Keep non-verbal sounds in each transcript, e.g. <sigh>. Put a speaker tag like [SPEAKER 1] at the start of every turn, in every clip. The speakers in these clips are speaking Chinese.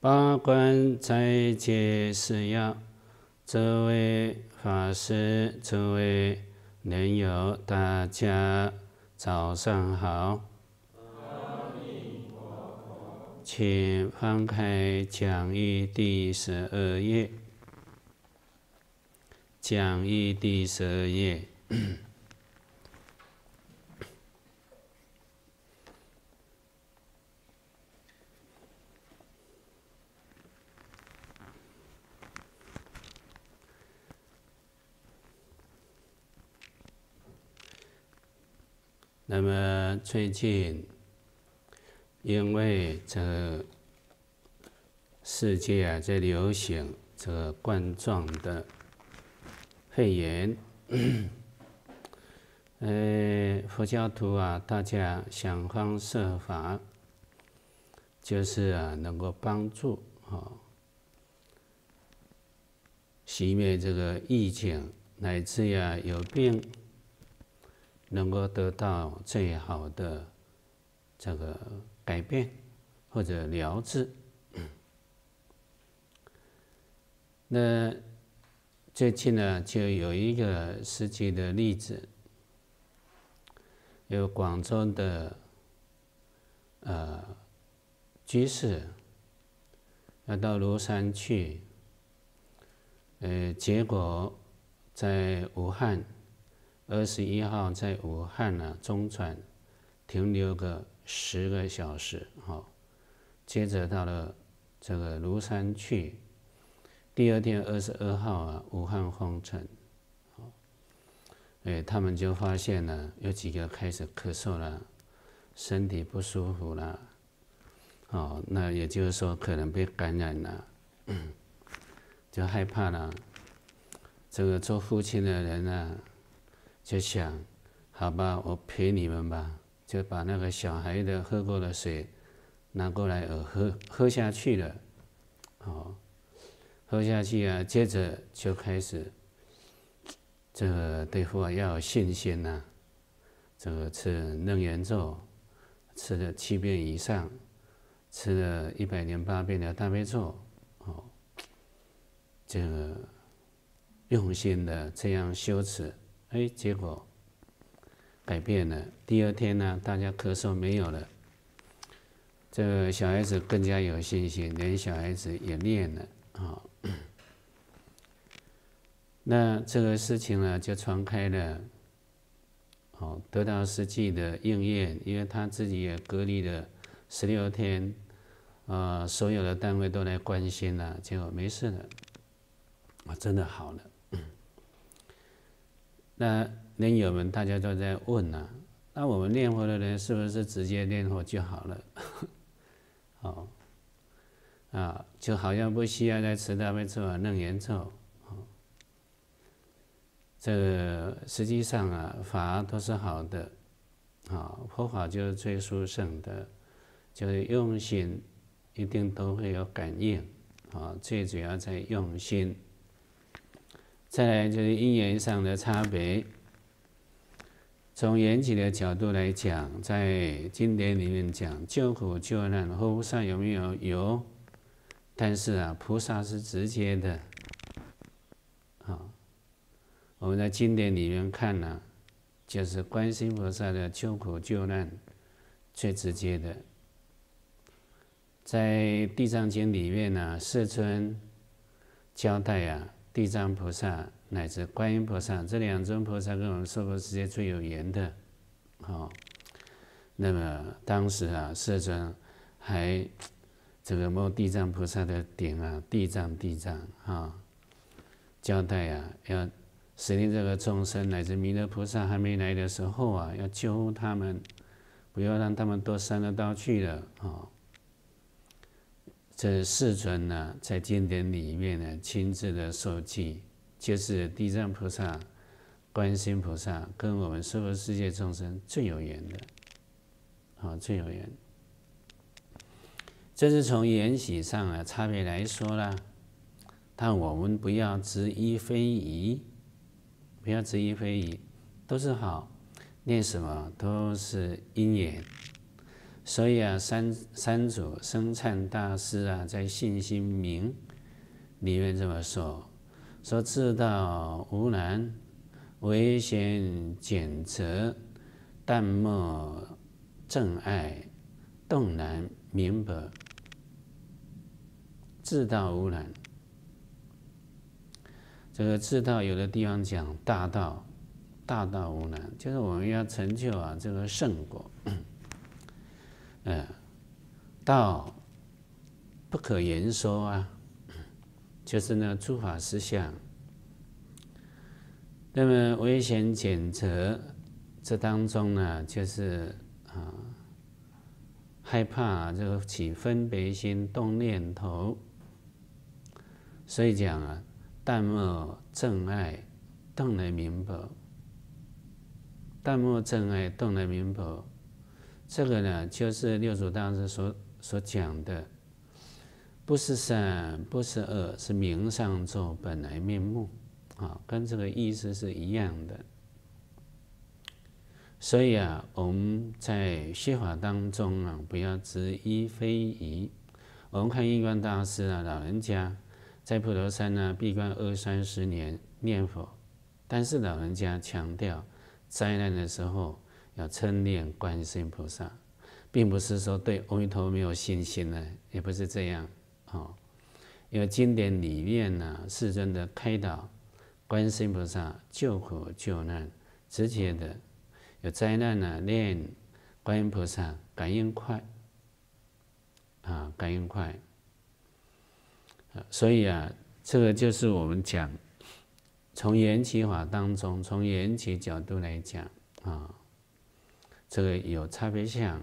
[SPEAKER 1] 八关斋戒是要，这位法师、诸位莲友，大家早上好。请翻开讲义第十二页，讲义第十二页。那么最近，因为这个世界啊在流行这个冠状的肺炎，<coughs> 呃，佛教徒啊，大家想方设法，就是啊能够帮助啊，熄灭这个疫情，乃至呀有病。能够得到最好的这个改变或者疗治。那最近呢，就有一个实际的例子，有广州的呃居士要到庐山去，呃，结果在武汉。二十一号在武汉呢，中转，停留个十个小时，好，接着到了这个庐山去，第二天二十二号啊，武汉封城，好，哎，他们就发现了有几个开始咳嗽了，身体不舒服了，哦，那也就是说可能被感染了，就害怕了，这个做父亲的人呢？就想，好吧，我陪你们吧。就把那个小孩的喝过的水拿过来喝，喝下去了。哦，喝下去啊，接着就开始这个对付啊，要有信心呐。这个吃楞严咒，吃了七遍以上，吃了一百零八遍的大悲咒，哦，这个用心的这样修持。哎，结果改变了。第二天呢，大家咳嗽没有了，这个小孩子更加有信心，连小孩子也念了啊。<coughs> 那这个事情呢，就传开了，哦，得到实际的应验，因为他自己也隔离了十六天，啊，所有的单位都来关心了，结果没事了，啊，真的好了。那莲友们大家都在问呢，那我们念佛的人是不是直接念佛就好了？<laughs> 哦，啊，就好像不需要在持大悲咒、楞严咒，这个实际上啊，法都是好的，啊，佛法就是最殊胜的，就是用心，一定都会有感应，啊，最主要在用心。再来就是因缘上的差别。从缘起的角度来讲，在经典里面讲救苦救难和菩萨有没有？有。但是啊，菩萨是直接的。啊，我们在经典里面看呢，就是观世菩萨的救苦救难最直接的。在《地藏经》里面呢，世尊交代啊。地藏菩萨乃至观音菩萨，这两尊菩萨跟我们娑婆世界最有缘的，哦，那么当时啊，世尊还这个摸地藏菩萨的顶啊，地藏地藏啊，交代啊，要使令这个众生乃至弥勒菩萨还没来的时候啊，要救他们，不要让他们多伤了刀去了啊。这世尊呢，在经典里面呢，亲自的受记，就是地藏菩萨、观音菩萨，跟我们娑婆世界众生最有缘的，啊，最有缘。这是从缘起上啊，差别来说啦。但我们不要质疑非议，不要质疑非议，都是好，念什么都是因缘。所以啊，三三祖生忏大师啊，在信心明里面这么说：“说自道无难，唯嫌简择；淡漠正爱，动然明白。自道无难。这个自道，有的地方讲大道，大道无难，就是我们要成就啊，这个圣果。”呃，道不可言说啊，就是那诸法实相。那么危险检测这当中呢，就是啊，害怕就起分别心、动念头，所以讲啊，淡漠真爱，动来明白；淡漠真爱，动来明白。这个呢，就是六祖当时所所讲的，不是善，不是恶，是名上做本来面目，啊，跟这个意思是一样的。所以啊，我们在学法当中啊，不要执一非一。我们看印光大师啊，老人家在普陀山呢闭关二三十年念佛，但是老人家强调，灾难的时候。要称念观世音菩萨，并不是说对阿弥陀佛没有信心呢，也不是这样哦。因为经典里面呢，世尊的开导，观世音菩萨救苦救难，直接的有灾难呢，念观音菩萨感应快啊，感应快。所以啊，这个就是我们讲从缘起法当中，从缘起角度来讲啊。这个有差别相，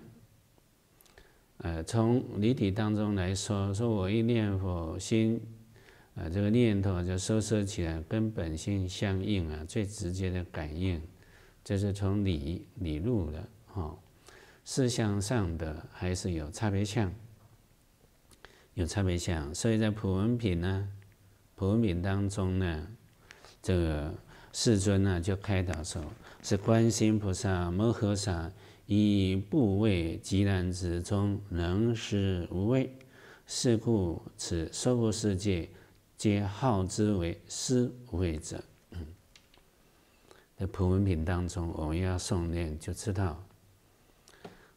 [SPEAKER 1] 呃，从理体当中来说，说我一念佛心，呃，这个念头就收摄起来，跟本性相应啊，最直接的感应，就是从理理入的，哦，思想上的，还是有差别相，有差别相，所以在普文品呢，普文品当中呢，这个世尊呢就开导说。是观世音菩萨摩诃萨以不畏极难之中能施无畏，是故此娑婆世界皆号之为施无畏者。嗯，在普文品当中，我们要诵念就知道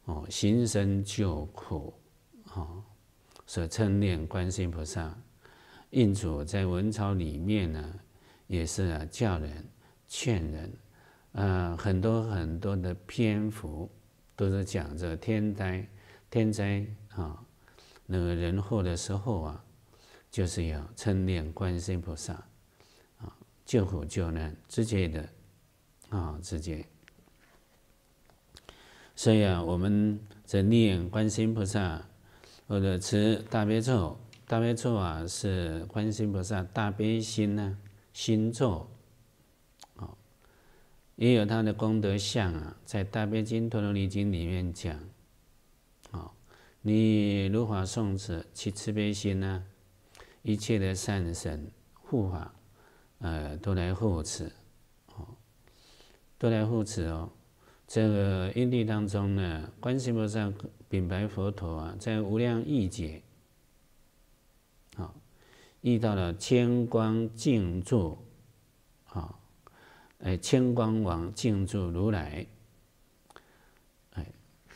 [SPEAKER 1] 哦，行深救苦哦，所称念观世音菩萨。印主在文钞里面呢，也是啊，叫人劝人。嗯，很多很多的篇幅都是讲着天灾天灾啊，那个人祸的时候啊，就是要称念观世音菩萨啊，救苦救难，直接的啊，直接。所以啊，我们在念观世音菩萨，或者持大悲咒，大悲咒啊是观世音菩萨大悲心呢，心咒。也有他的功德相啊，在《大悲经》《陀罗尼经》里面讲，哦，你如法送持七慈悲心呢，一切的善神护法，呃，都来护持，哦，都来护持哦。这个因地当中呢，观世音菩萨、顶白佛陀啊，在无量亿劫，好，遇到了千光净住。哎，千光王静住如来，哎，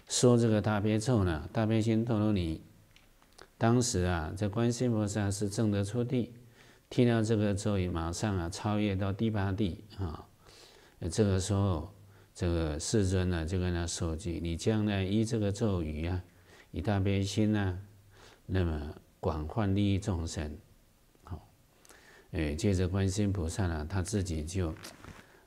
[SPEAKER 1] 说这个大悲咒呢，大悲心陀罗尼，当时啊，在观世音菩萨是正得出地，听到这个咒语，马上啊，超越到第八地啊。这个时候，这个世尊呢，就跟他说句：“你将来依这个咒语啊，以大悲心呢，那么广泛利益众生。”好，哎，接着观世音菩萨呢，他自己就。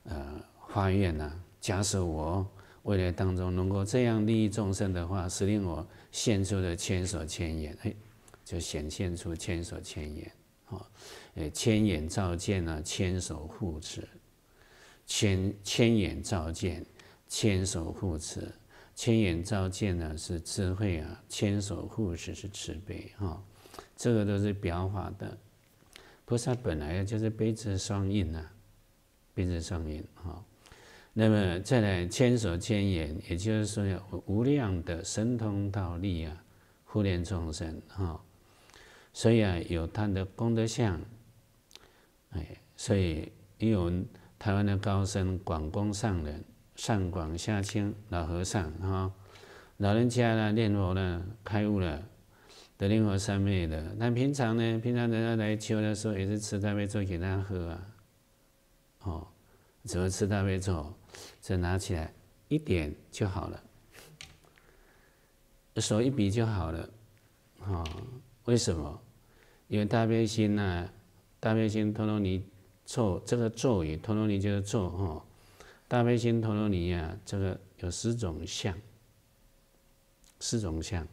[SPEAKER 1] 呃，发愿呢？假使我未来当中能够这样利益众生的话，是令我现出的千手千眼，嘿，就显现出千手千眼哦，哎，千眼照见啊，千手护持，千千眼照见，千手护持，千眼照见呢是智慧啊，千手护持是慈悲哦，这个都是表法的。菩萨本来就是悲智双印呐。便是上面哈，那么再来千手千眼，也就是说有无量的神通道力啊，护念众生哈。所以啊，有他的功德相，哎，所以因为我们台湾的高僧广光上人，上广下清老和尚哈，老人家呢念佛呢开悟了，得念佛三昧的。那平常呢，平常人家来求的时候，也是吃他那粥给他喝啊。哦，怎么吃大悲咒？这拿起来一点就好了，手一比就好了。啊，为什么？因为大悲心呐，大悲心陀罗尼咒，这个咒语陀罗尼就是咒哦。大悲心陀罗尼呀，这个有十种相，十种相。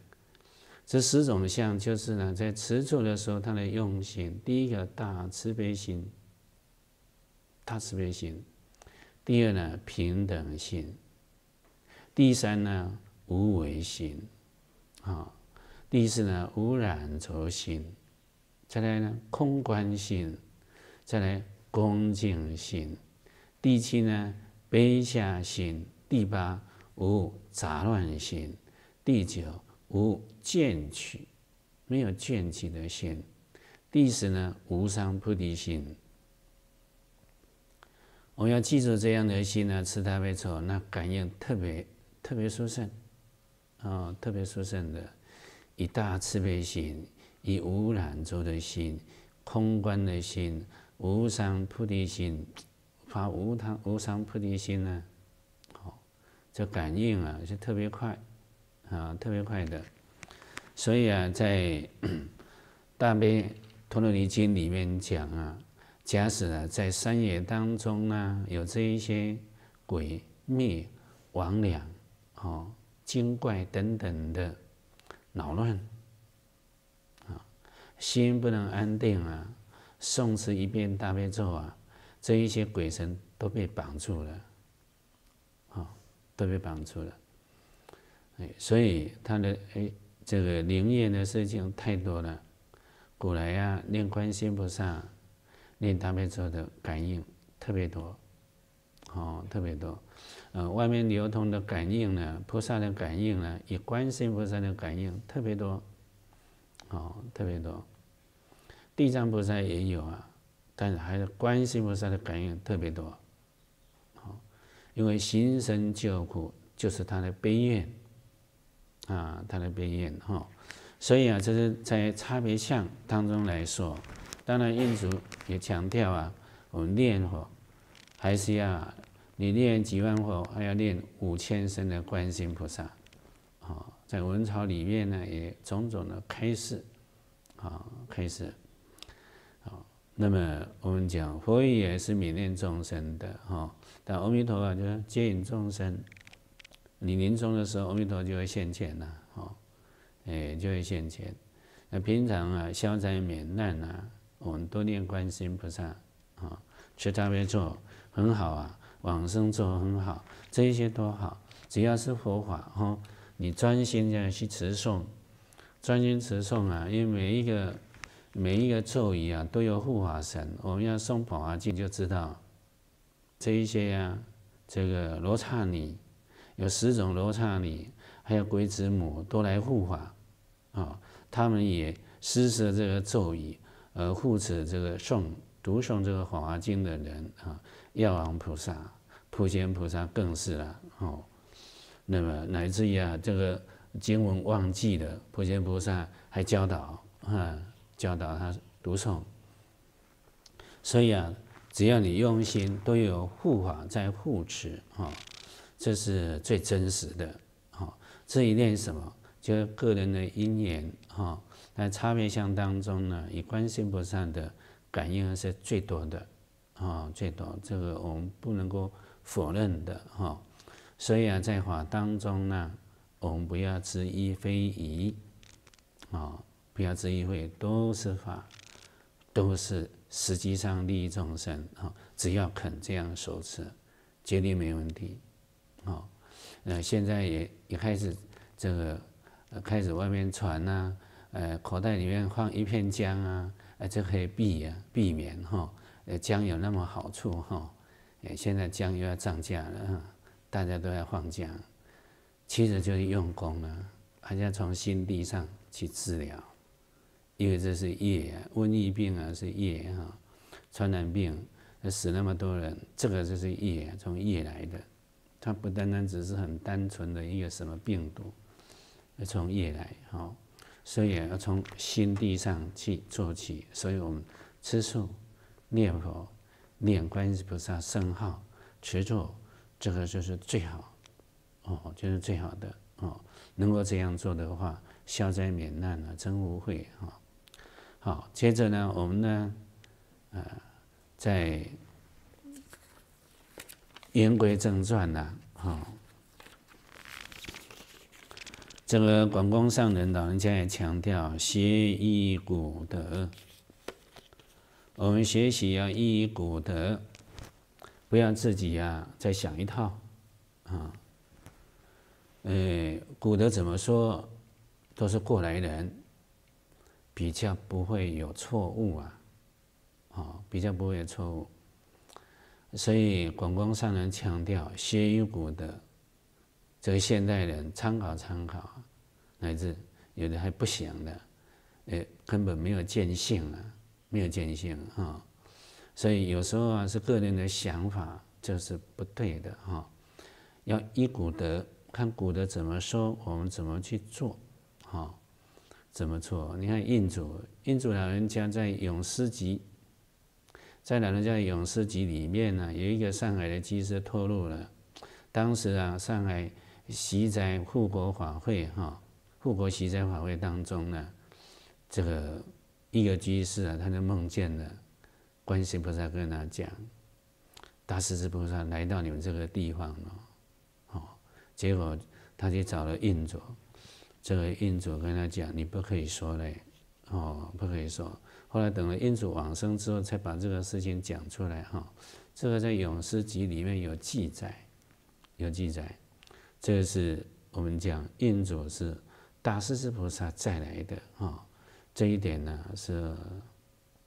[SPEAKER 1] 这十种相就是呢，在持咒的时候，它的用心，第一个大慈悲心。他慈悲心，第二呢平等心，第三呢无为心，啊，第四呢无染着心，再来呢空观心，再来恭敬心，第七呢悲下心，第八无杂乱心，第九无见取，没有见取的心，第十呢无伤菩提心。我们要记住这样的心呢，吃大悲咒，那感应特别特别殊胜，啊，特别殊胜的，以大慈悲心，以无染著的心，空观的心，无上菩提心，发无贪、无上菩提心呢，好，这感应啊是特别快，啊，特别快的，所以啊，在 <coughs> 大悲陀罗尼经里面讲啊。假使啊，在山野当中呢，有这一些鬼灭魍魉、哦，精怪等等的扰乱啊，心不能安定啊。诵持一遍大悲咒啊，这一些鬼神都被绑住了，啊，都被绑住了。哎，所以他的哎，这个灵验的事情太多了。古来呀，念观心音菩萨。练大悲咒的感应特别多，哦，特别多。呃，外面流通的感应呢，菩萨的感应呢，以观世音菩萨的感应特别多，哦，特别多。地藏菩萨也有啊，但是还是观世音菩萨的感应特别多，好，因为行深救苦就是他的悲愿，啊，他的悲愿哈，所以啊，这是在差别相当中来说。当然，印祖也强调啊，我们念佛还是要你念几万佛，还要念五千声的观世音菩萨，啊，在文朝里面呢，也种种的开示，啊，开示，啊，那么我们讲佛语也是勉念众生的，哈，但阿弥陀佛就是接引众生，你临终的时候，阿弥陀就会现前了，哦，哎，就会现前，那平常啊，消灾免难啊。我们多念观世音菩萨啊，去大悲咒很好啊，往生咒很好，这一些都好。只要是佛法哈，你专心这样去持诵，专心持诵啊，因为每一个每一个咒语啊，都有护法神。我们要诵《宝华经》就知道，这一些啊，这个罗刹女有十种罗刹女，还有鬼子母都来护法啊，他们也施舍这个咒语。而护持这个诵读诵这个《法华经》的人啊，药王菩萨、普贤菩萨更是啊哦，那么乃至于啊这个经文忘记的，普贤菩萨还教导啊，教导他读诵。所以啊，只要你用心，都有护法在护持啊，这是最真实的啊。这一念什么，就个人的因缘啊。在差别相当中呢，以世音菩萨的感应是最多的，啊，最多，这个我们不能够否认的，哈。所以啊，在法当中呢，我们不要质疑非一，啊，不要质疑会都是法，都是实际上利益众生啊，只要肯这样守持，绝对没问题，啊。那现在也也开始这个开始外面传呐。呃，口袋里面放一片姜啊，啊，就可以避啊，避免哈。呃，姜有那么好处哈。哎，现在姜又要涨价了，大家都要放姜。其实就是用功了，还要从心地上去治疗。因为这是业，瘟疫病啊是业哈，传染病，死那么多人，这个就是业，从业来的。它不单单只是很单纯的一个什么病毒，从业来哈。所以要从心地上去做起，所以我们吃素、念佛、念观世菩萨圣号、持咒，这个就是最好，哦，就是最好的哦。能够这样做的话，消灾免难呢，真无悔哈。好，接着呢，我们呢，呃，在言归正传呢，哈。这个广光上人老人家也强调学依古德，我们学习要依古德，不要自己呀再想一套，啊，哎，古德怎么说，都是过来人，比较不会有错误啊，啊，比较不会有错误，所以广光上人强调学依古德。这个现代人参考参考，乃至有的还不行的，哎，根本没有见性啊，没有见性啊，所以有时候啊，是个人的想法，这是不对的哈。要依古德，看古德怎么说，我们怎么去做，哈，怎么做？你看印祖，印祖老人家在《永思集》，在老人家《永思集》里面呢，有一个上海的居士透露了，当时啊，上海。西斋护国法会哈，护国西斋法会当中呢，这个一个居士啊，他就梦见了观世菩萨跟他讲，大势至菩萨来到你们这个地方了，哦，结果他去找了印佐，这个印佐跟他讲，你不可以说嘞，哦，不可以说。后来等了印佐往生之后，才把这个事情讲出来哈。这个在《永思集》里面有记载，有记载。这是我们讲印祖是大势至菩萨再来的啊，这一点呢是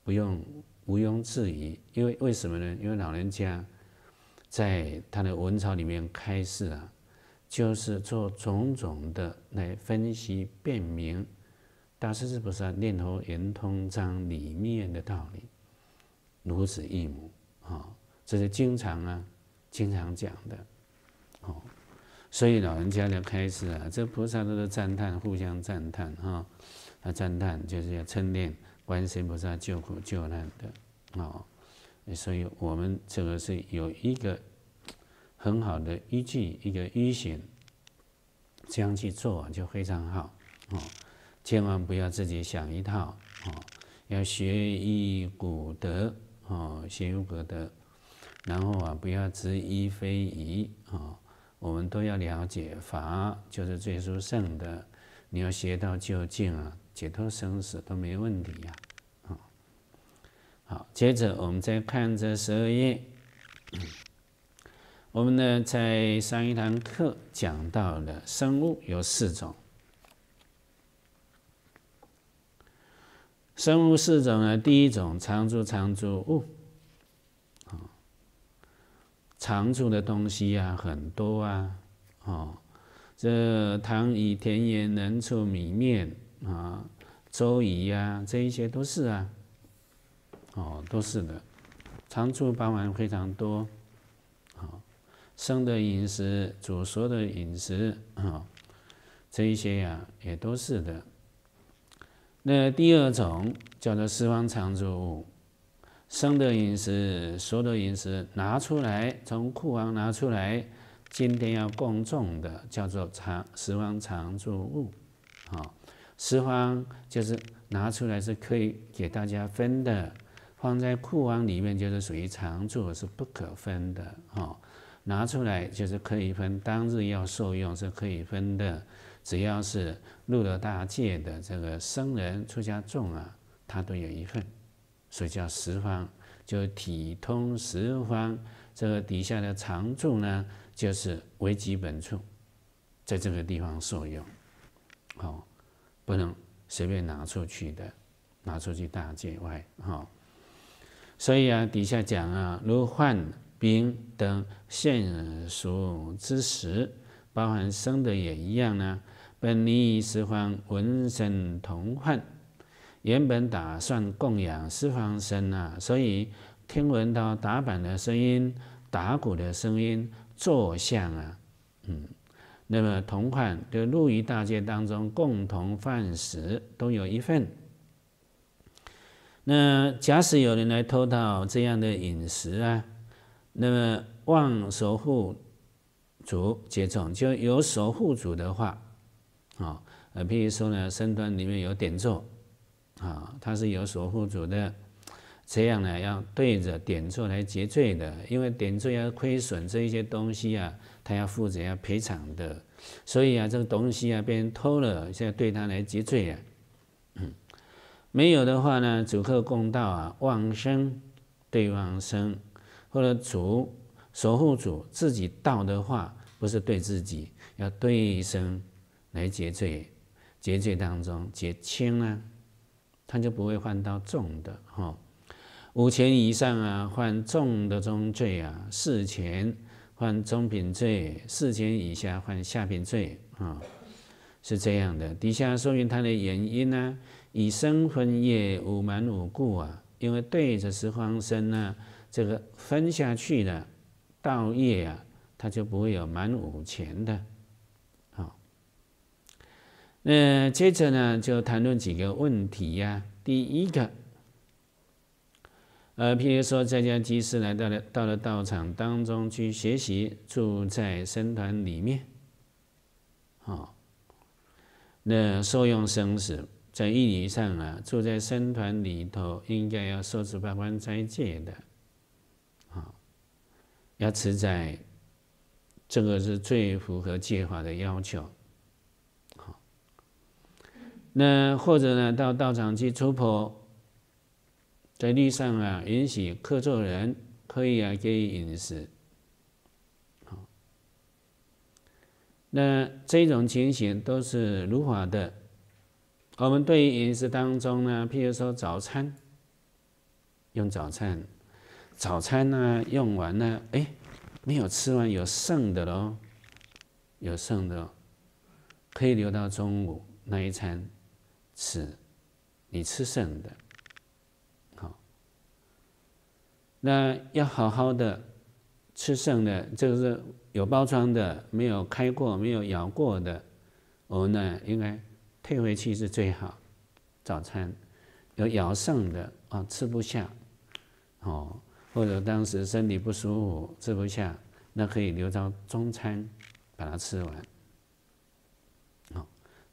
[SPEAKER 1] 不用毋庸置疑。因为为什么呢？因为老人家在他的文朝里面开示啊，就是做种种的来分析辨明大势至菩萨《念头圆通章》里面的道理，如此一母啊，这是经常啊经常讲的。所以老人家就开始啊，这菩萨都是赞叹，互相赞叹哈，啊赞叹就是要称念观世菩萨救苦救难的哦，所以我们这个是有一个很好的依据，一个依循，这样去做就非常好哦，千万不要自己想一套哦，要学一古德哦，学如古德，然后啊，不要执一非一啊。我们都要了解法，就是最殊胜的。你要学到究竟啊，解脱生死都没问题呀！啊，好，接着我们再看这十二页。我们呢，在上一堂课讲到了生物有四种。生物四种呢，第一种常驻常驻物。常住的东西啊，很多啊，哦，这汤以甜盐人畜米面啊，粥仪啊，这一些都是啊，哦，都是的，常住包含非常多，哦，生的饮食、煮熟的饮食啊，这一些呀，也都是的。那第二种叫做四方常住物。生的饮食、熟的饮食拿出来，从库房拿出来，今天要供种的叫做常十方常住物，啊，十方就是拿出来是可以给大家分的，放在库房里面就是属于常住是不可分的，啊，拿出来就是可以分，当日要受用是可以分的，只要是入了大戒的这个僧人、出家众啊，他都有一份。所以叫十方，就体通十方。这个底下的常处呢，就是为基本处，在这个地方受用，哦，不能随便拿出去的，拿出去大界外哈。所以啊，底下讲啊，如患病等现熟之时，包含生的也一样呢。本离十方闻声同患。原本打算供养十方僧啊，所以听闻到打板的声音、打鼓的声音，坐相啊，嗯，那么同款的路遇大戒当中，共同饭食都有一份。那假使有人来偷盗这样的饮食啊，那么望守护主接种，就有守护主的话，啊，呃，譬如说呢，身端里面有点皱。啊，他是有守护主的，这样呢要对着点错来结罪的，因为点错要亏损这一些东西啊，他要负责要赔偿的，所以啊这个东西啊被人偷了，现在对他来结罪啊。没有的话呢，主客公道啊，往生对往生，或者主守护主自己道的话，不是对自己，要对生来结罪，结罪当中结清啊。他就不会犯到重的哈，五钱以上啊，犯重的重罪啊；四钱犯中品罪，四钱以下犯下品罪啊，是这样的。底下说明它的原因呢，以生分业五满五故啊，因为对着十方生呢，这个分下去的道业啊，他就不会有满五钱的。那接着呢，就谈论几个问题呀。第一个，呃，譬如说在家居士来到了到了道场当中去学习，住在僧团里面，哦，那受用生死，在意义上啊，住在僧团里头应该要受持八关斋戒的，啊，要持斋，这个是最符合戒法的要求。那或者呢，到道场去出坡，在路上啊，允许客座人可以啊给予饮食。好，那这种情形都是如法的。我们对于饮食当中呢，譬如说早餐，用早餐，早餐呢用完了，哎，没有吃完有剩的喽，有剩的，可以留到中午那一餐。吃，你吃剩的，好。那要好好的吃剩的，就是有包装的，没有开过、没有咬过的，我们呢应该退回去是最好。早餐有咬剩的啊，吃不下，哦，或者当时身体不舒服吃不下，那可以留到中餐把它吃完。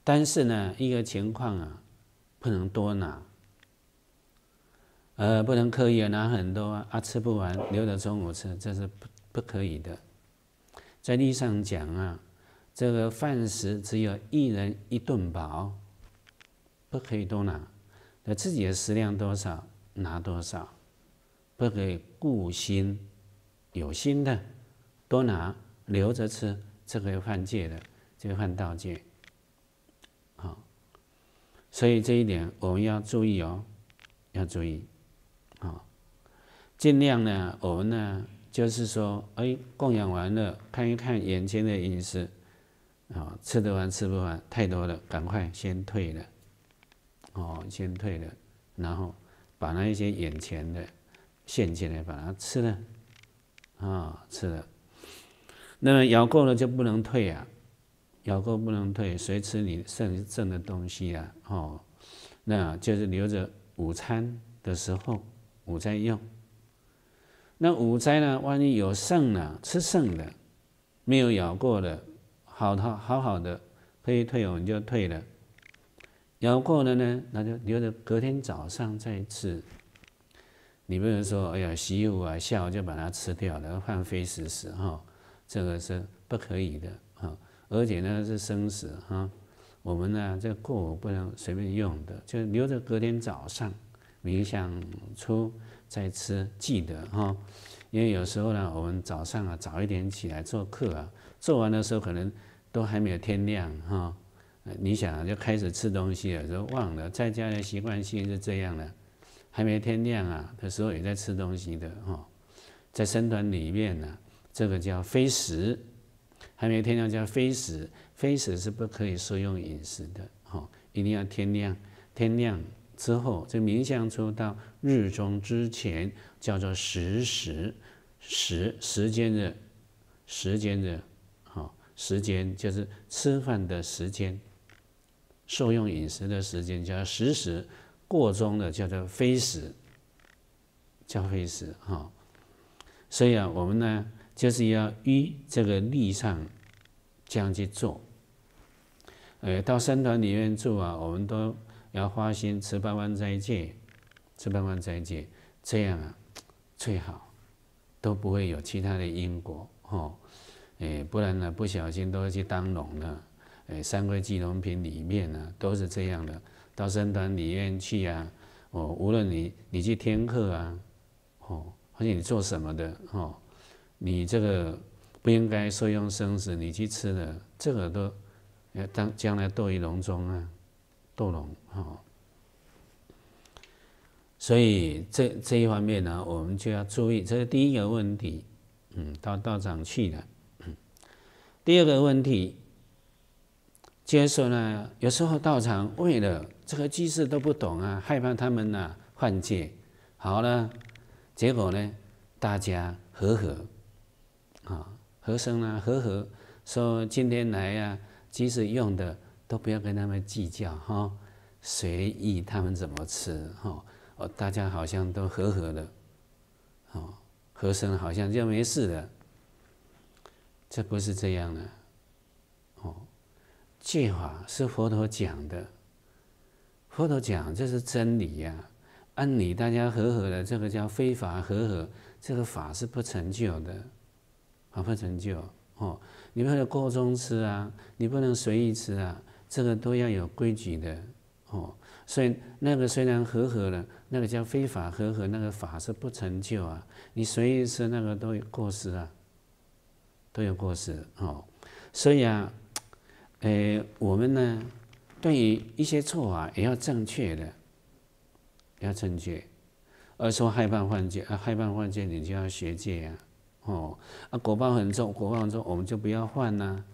[SPEAKER 1] 但是呢，一个情况啊，不能多拿。呃，不能刻意拿很多啊，吃不完留着中午吃，这是不不可以的。在律上讲啊，这个饭食只有一人一顿饱，不可以多拿。那自己的食量多少，拿多少，不可以固心有心的多拿留着吃，这个犯戒的，这个犯盗戒。所以这一点我们要注意哦，要注意啊，尽量呢，我们呢就是说，哎，供养完了，看一看眼前的饮食啊，吃得完吃不完，太多了，赶快先退了，哦，先退了，然后把那一些眼前的现金呢，把它吃了，啊，吃了，那么咬够了就不能退啊。咬过不能退，谁吃你剩剩的东西啊？哦，那就是留着午餐的时候午餐用。那午餐呢，万一有剩呢，吃剩的没有咬过的，好好好好的可以退哦，你就退了。咬过了呢，那就留着隔天早上再吃。你不能说哎呀，衣服啊，下午就把它吃掉了，放飞食食哈，这个是不可以的。而且呢是生食哈，我们呢这个库不能随便用的，就留着隔天早上冥想出再吃，记得哈。因为有时候呢，我们早上啊早一点起来做课啊，做完的时候可能都还没有天亮哈。你想就开始吃东西了就忘了，在家的习惯性是这样的，还没天亮啊的时候也在吃东西的哈。在生团里面呢，这个叫非食。还没有天亮叫非时，非时是不可以受用饮食的。哈，一定要天亮，天亮之后，这冥想出到日中之前，叫做食时，食时间的，时间的，哈，时间就是吃饭的时间，受用饮食的时间叫食时，过中的叫做非时，叫非时哈。所以啊，我们呢。就是要依这个立上这样去做。呃，到僧团里面住啊，我们都要花心持八万斋戒，持八万斋戒，这样啊最好都不会有其他的因果哦。哎，不然呢不小心都会去当龙了。哎，三规鸡龙瓶里面呢都是这样的。到僧团里面去啊，哦，无论你你去听课啊，哦，或者你做什么的哦。你这个不应该受用生死，你去吃了，这个都，哎，当将来堕于笼中啊，堕笼哈。所以这这一方面呢，我们就要注意，这是第一个问题，嗯，到道场去了。第二个问题，接受呢，有时候道场为了这个机士都不懂啊，害怕他们呢换届，好了，结果呢，大家和和。和声呢？和和说今天来呀，即使用的都不要跟他们计较哈，随意他们怎么吃哈。哦，大家好像都和和的，哦，和声好像就没事的，这不是这样的，哦，戒法是佛陀讲的，佛陀讲这是真理呀。按理大家和和的，这个叫非法和和，这个法是不成就的。啊，不成就哦！你不能过中吃啊，你不能随意吃啊，这个都要有规矩的哦。所以那个虽然和合了，那个叫非法和合，那个法是不成就啊。你随意吃那个都有过失啊，都有过失哦。所以啊，呃，我们呢，对于一些错啊，也要正确的，要正确。而说害怕犯戒啊，害怕犯戒，你就要学戒啊。哦，啊，果报很重，果报很重，我们就不要换呐，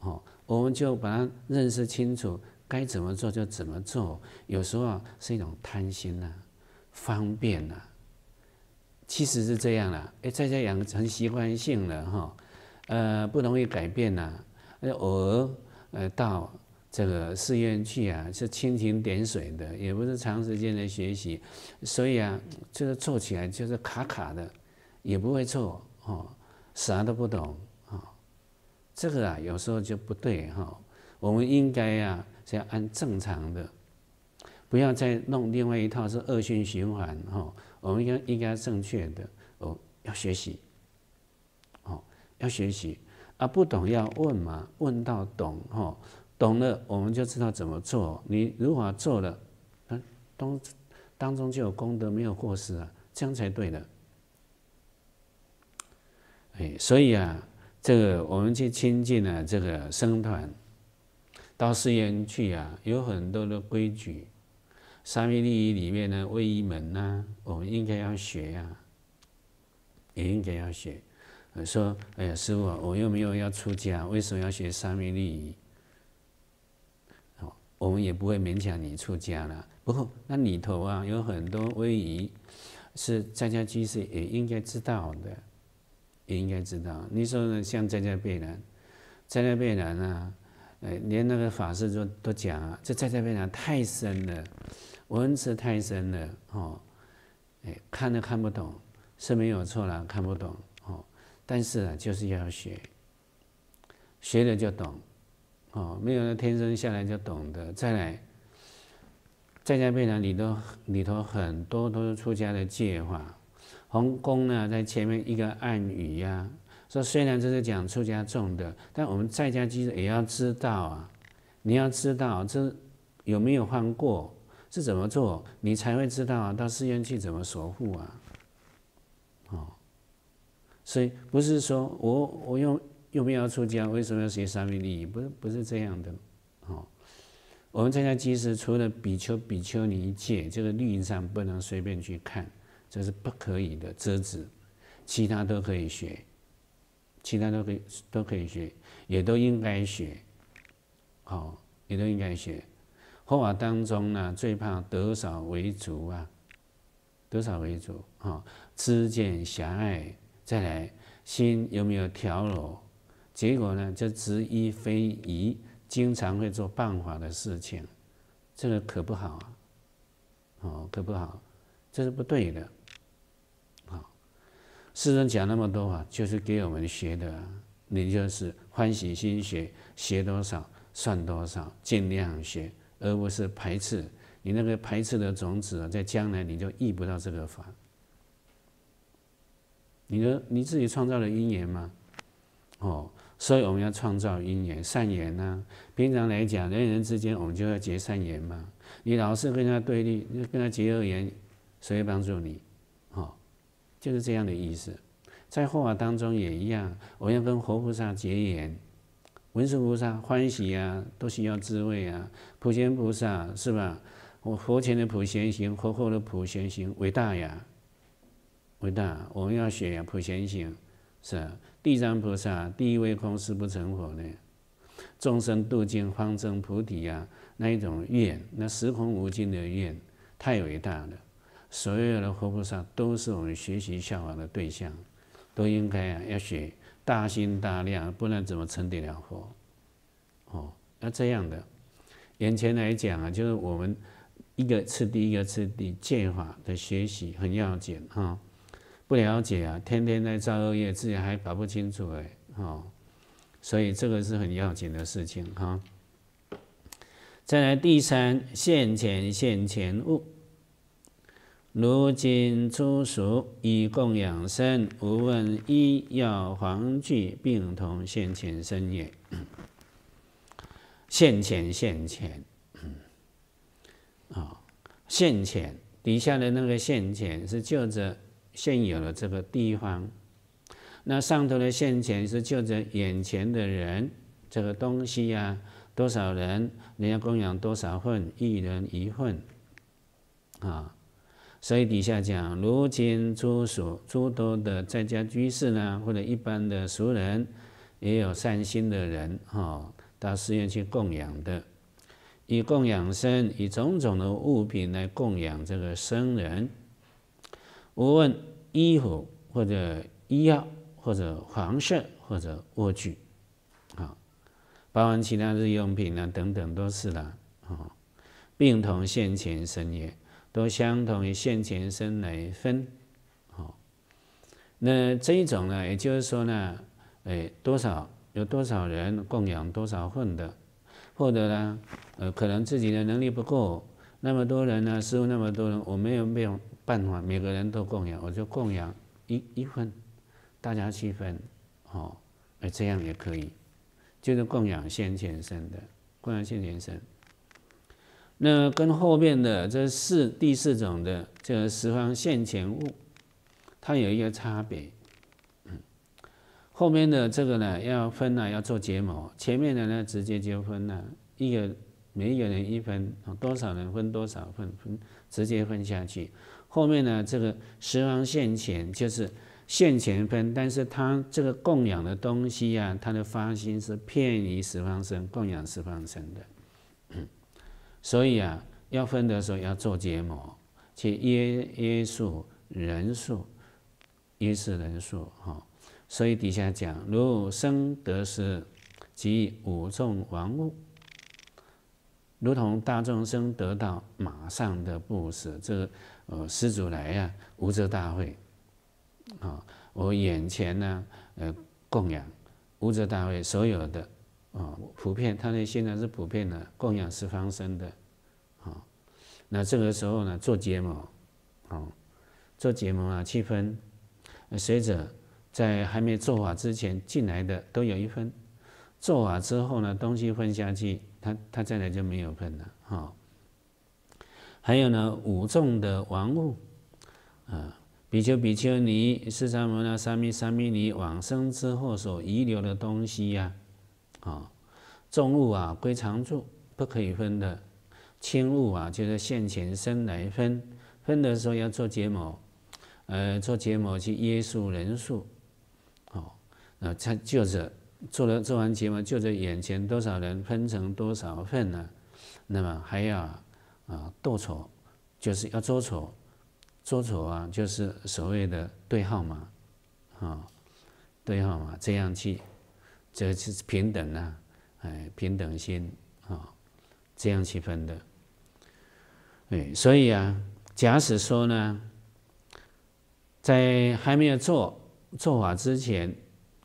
[SPEAKER 1] 哦，我们就把它认识清楚，该怎么做就怎么做。有时候是一种贪心呐，方便呐，其实是这样啦。哎，在家养成习惯性了哈，呃，不容易改变呐。呃，偶尔呃到这个寺院去啊，是蜻蜓点水的，也不是长时间的学习，所以啊，就是做起来就是卡卡的，也不会错，哦，啥都不懂啊，这个啊有时候就不对哈。我们应该呀，要按正常的，不要再弄另外一套是恶性循环哈。我们应应该正确的哦，要学习，哦，要学习啊，不懂要问嘛，问到懂哈，懂了我们就知道怎么做。你如果做了，当当中就有功德，没有过失啊，这样才对的。哎，所以啊，这个我们去亲近呢，这个僧团，到寺院去啊，有很多的规矩，三昧力仪里面呢，威仪门呐，我们应该要学呀，也应该要学。说，哎呀，师傅，我又没有要出家，为什么要学三昧力仪？好，我们也不会勉强你出家了。不过，那里头啊，有很多威仪，是在家居士也应该知道的。也应该知道，你说呢？像《在家贝南》，《在赞贝南》啊，呃，连那个法师都都讲啊，这《在赞贝南》太深了，文字太深了，哦，哎，看都看不懂，是没有错啦，看不懂哦。但是啊，就是要学，学了就懂，哦，没有天生下来就懂得。再来，《在家贝兰里头里头很多都是出家的借法，弘宫呢，在前面一个暗语呀，说虽然这是讲出家众的，但我们在家居实也要知道啊。你要知道这有没有犯过，是怎么做，你才会知道到寺院去怎么守护啊。哦，所以不是说我我用用不要出家，为什么要学三昧益？不是不是这样的。哦，我们在家居士除了比丘比丘尼戒这个律仪上不能随便去看。这是不可以的，折子，其他都可以学，其他都可以都可以学，也都应该学，好，也都应该学。佛法当中呢，最怕得少为主啊，得少为主啊，知见狭隘。再来，心有没有调柔？结果呢，就执一非一，经常会做谤法的事情，这个可不好啊，哦，可不好，这是不对的。世尊讲那么多啊，就是给我们学的。你就是欢喜心学，学多少算多少，尽量学，而不是排斥。你那个排斥的种子啊，在将来你就遇不到这个法。你的你自己创造了因缘吗？哦，所以我们要创造因缘，善缘呢。平常来讲，人与人之间，我们就要结善缘嘛。你老是跟他对立，跟他结恶缘，谁会帮助你？就是这样的意思，在佛法当中也一样。我要跟佛菩萨结缘，文殊菩萨欢喜啊，都需要智慧啊。普贤菩萨是吧？我佛前的普贤行，佛后的普贤行，伟大呀，伟大！我们要学普贤行，是吧？地藏菩萨第一位，空世不成佛的，众生度尽，方成菩提啊！那一种愿，那时空无尽的愿，太伟大了。所有的活菩萨都是我们学习向往的对象，都应该啊要学大心大量，不然怎么成得了佛？哦，那这样的。眼前来讲啊，就是我们一个次第一个次第见法的学习很要紧哈，不了解啊，天天在造恶业，自己还搞不清楚哎，哦，所以这个是很要紧的事情哈。再来第三现前现前物。如今粗熟，以供养身，无问医药黄具，病同现前身也。<coughs> 现前现前，啊，现前底下的那个现前是就着现有的这个地方，那上头的现前是就着眼前的人这个东西呀，多少人人家供养多少份，一人一份，啊。所以底下讲，如今诸所诸多的在家居士呢，或者一般的俗人，也有善心的人哈，到寺院去供养的，以供养身，以种种的物品来供养这个僧人，无论衣服或者医药或者房舍或者卧具，啊，包括其他日用品啊等等都是啦，啊，病同现前生也。都相同于现前生来分，好，那这一种呢，也就是说呢，哎，多少有多少人供养多少份的，或者呢，呃，可能自己的能力不够，那么多人呢，师傅那么多人，我没有办法，每个人都供养，我就供养一一份，大家七分，好，哎，这样也可以，就是供养现前生的，供养现前生。那跟后面的这四第四种的这个十方现前物，它有一个差别。后面的这个呢要分了，要做结盟，前面的呢直接就分了，一个一个人一分，多少人分多少分，分直接分下去。后面呢这个十方现前就是现前分，但是他这个供养的东西呀，他的发心是偏于十方生供养十方生的。所以啊，要分的时候要做结膜，去约约束人数，约束人数哈。所以底下讲，如生得是及五众王物，如同大众生得到马上的布施，这个呃，施主来呀，无遮大会，啊，我眼前呢，呃，供养无遮大会所有的。啊，普遍他呢，现在是普遍的供养十方生的，啊，那这个时候呢，做结盟，啊，做结盟啊，七分，随着在还没做法之前进来的都有一分，做法之后呢，东西分下去，他他再来就没有分了，哦。还有呢，五众的王物，啊，比丘、比丘尼、释迦摩那、沙弥、沙弥尼往生之后所遗留的东西呀。啊，重物啊归常住，不可以分的；轻物啊就是现前生来分。分的时候要做结某，呃，做结某去约束人数。哦，那他就是做了做完结膜，就在眼前多少人分成多少份呢？那么还要啊斗丑，就是要斗丑，斗丑啊就是所谓的对号码啊，对号码这样去。这是平等啊，哎，平等心啊，这样去分的。哎，所以啊，假使说呢，在还没有做做法之前，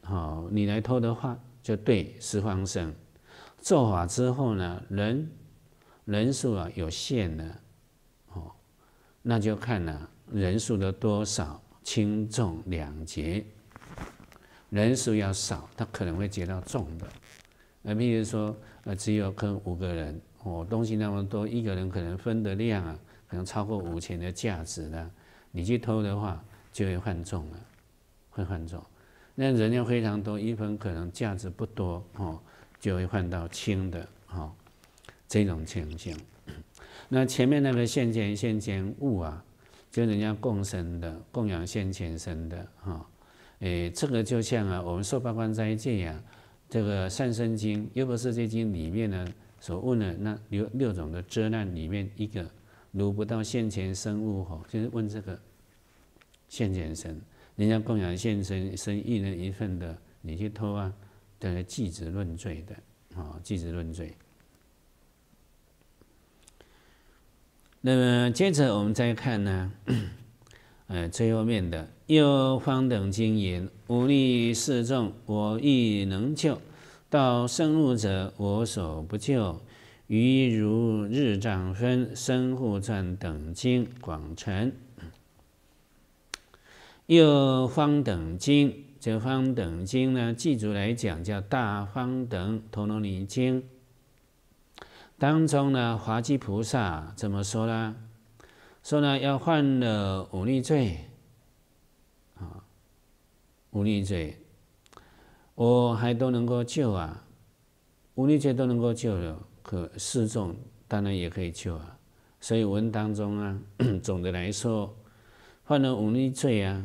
[SPEAKER 1] 哦，你来偷的话，就对十方生；做法之后呢，人人数啊有限的，哦，那就看呢人数的多少，轻重两节。人数要少，他可能会接到重的。那譬如说，呃，只有跟五个人，哦，东西那么多，一个人可能分的量啊，可能超过五钱的价值呢。你去偷的话，就会换重了，会换重。那人家非常多，一分可能价值不多哦，就会换到轻的，哈，这种情形。那前面那个现钱、现钱物啊，就人家共生的、供养现钱生的，哈。哎，这个就像啊，我们受斋戒在啊，这个《善生经》、《又不是这经》里面呢，所问的那六六种的遮难里面一个，如不到现前生物吼，就是问这个现前生，人家供养现生生一人一份的，你去偷啊，个计执论罪的啊，计执论罪。那么接着我们再看呢。呃，最后面的又方等经言：无力示众，我亦能救；到生恶者，我所不救。于如日掌分生护转等经广传。又方等经，这方等经呢，记住来讲叫大方等陀罗尼经。当中呢，华基菩萨怎么说呢？说呢，要犯了忤逆罪，啊，忤逆罪，我还都能够救啊，忤逆罪都能够救了，可示众当然也可以救啊。所以文当中啊，<clears throat> 总的来说，犯了忤逆罪啊，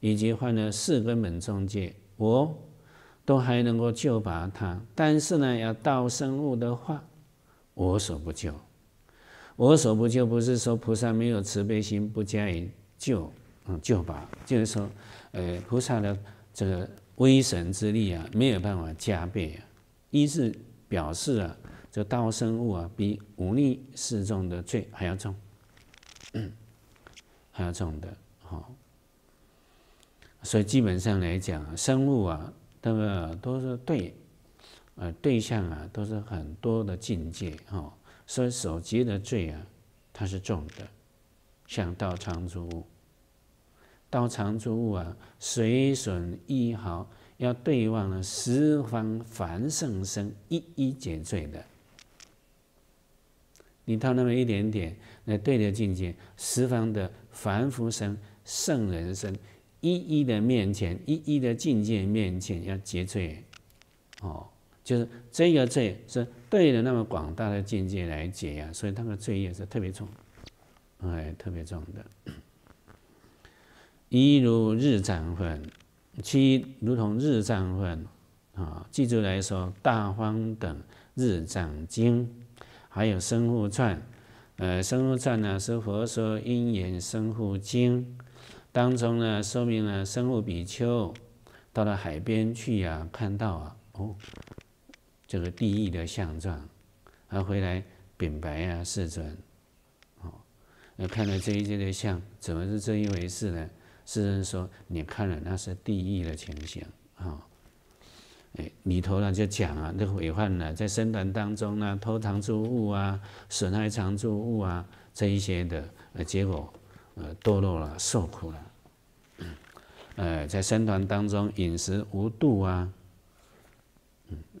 [SPEAKER 1] 以及犯了四根本中介，我都还能够救拔他。但是呢，要道生物的话，我所不救。我所不救，不是说菩萨没有慈悲心，不加以救，嗯，救拔，就是说，呃，菩萨的这个威神之力啊，没有办法加倍啊。一是表示啊，这道生物啊，比无力示众的罪还要重，还要重的，哈。所以基本上来讲，生物啊，这个都是对，呃，对象啊，都是很多的境界，哈。所以所机的罪啊，它是重的。像道藏住物，道藏住物啊，损一毫，要对望了十方凡圣生，一一结罪的。你到那么一点点，那对的境界，十方的凡夫生、圣人生，一一的面前，一一的境界面前，要结罪，哦。就是这个罪是对的，那么广大的境界来解呀，所以它的罪业是特别重，哎，特别重的。一如日藏分，七如同日藏分啊，记住来说，大方等日藏经，还有生护串，呃，生护串呢是佛说因缘生护经当中呢，说明了生护比丘到了海边去呀，看到啊，哦。这个地狱的相状，他回来禀白啊，世尊，哦，那看了这一些的相，怎么是这一回事呢？世尊说，你看了那是地狱的情形，啊，哎，里头呢就讲啊，这个毁患呢，在生团当中呢，偷藏住物啊，损害藏住物啊，这一些的，呃，结果，呃，堕落了，受苦了，呃，在生团当中饮食无度啊。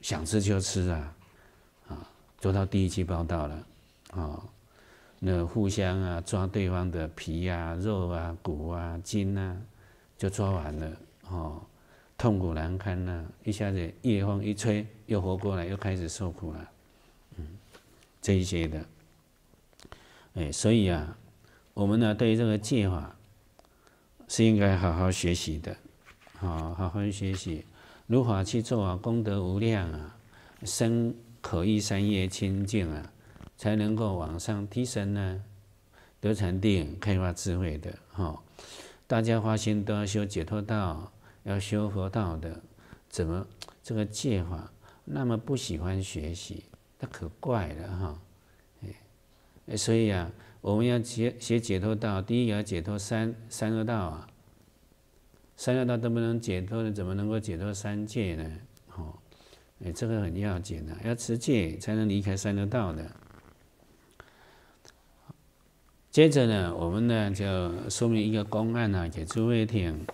[SPEAKER 1] 想吃就吃啊，啊，做到第一期报道了，啊，那互相啊抓对方的皮啊、肉啊、骨啊、筋啊，就抓完了，哦，痛苦难堪呐！一下子夜风一吹，又活过来，又开始受苦了，嗯，这一些的，哎，所以啊，我们呢对于这个戒法是应该好好学习的，啊，好好学习。如法去做啊，功德无量啊，生可依三业清净啊，才能够往上提升呢，得禅定、开发智慧的哈。大家发心都要修解脱道，要修佛道的，怎么这个戒法那么不喜欢学习，那可怪了哈。哎，所以啊，我们要学学解脱道，第一要解脱三三恶道啊。三六道都不能解脱的，怎么能够解脱三界呢？哦，哎，这个很要紧的，要持戒才能离开三恶道的。接着呢，我们呢就说明一个公案呢，给诸位听。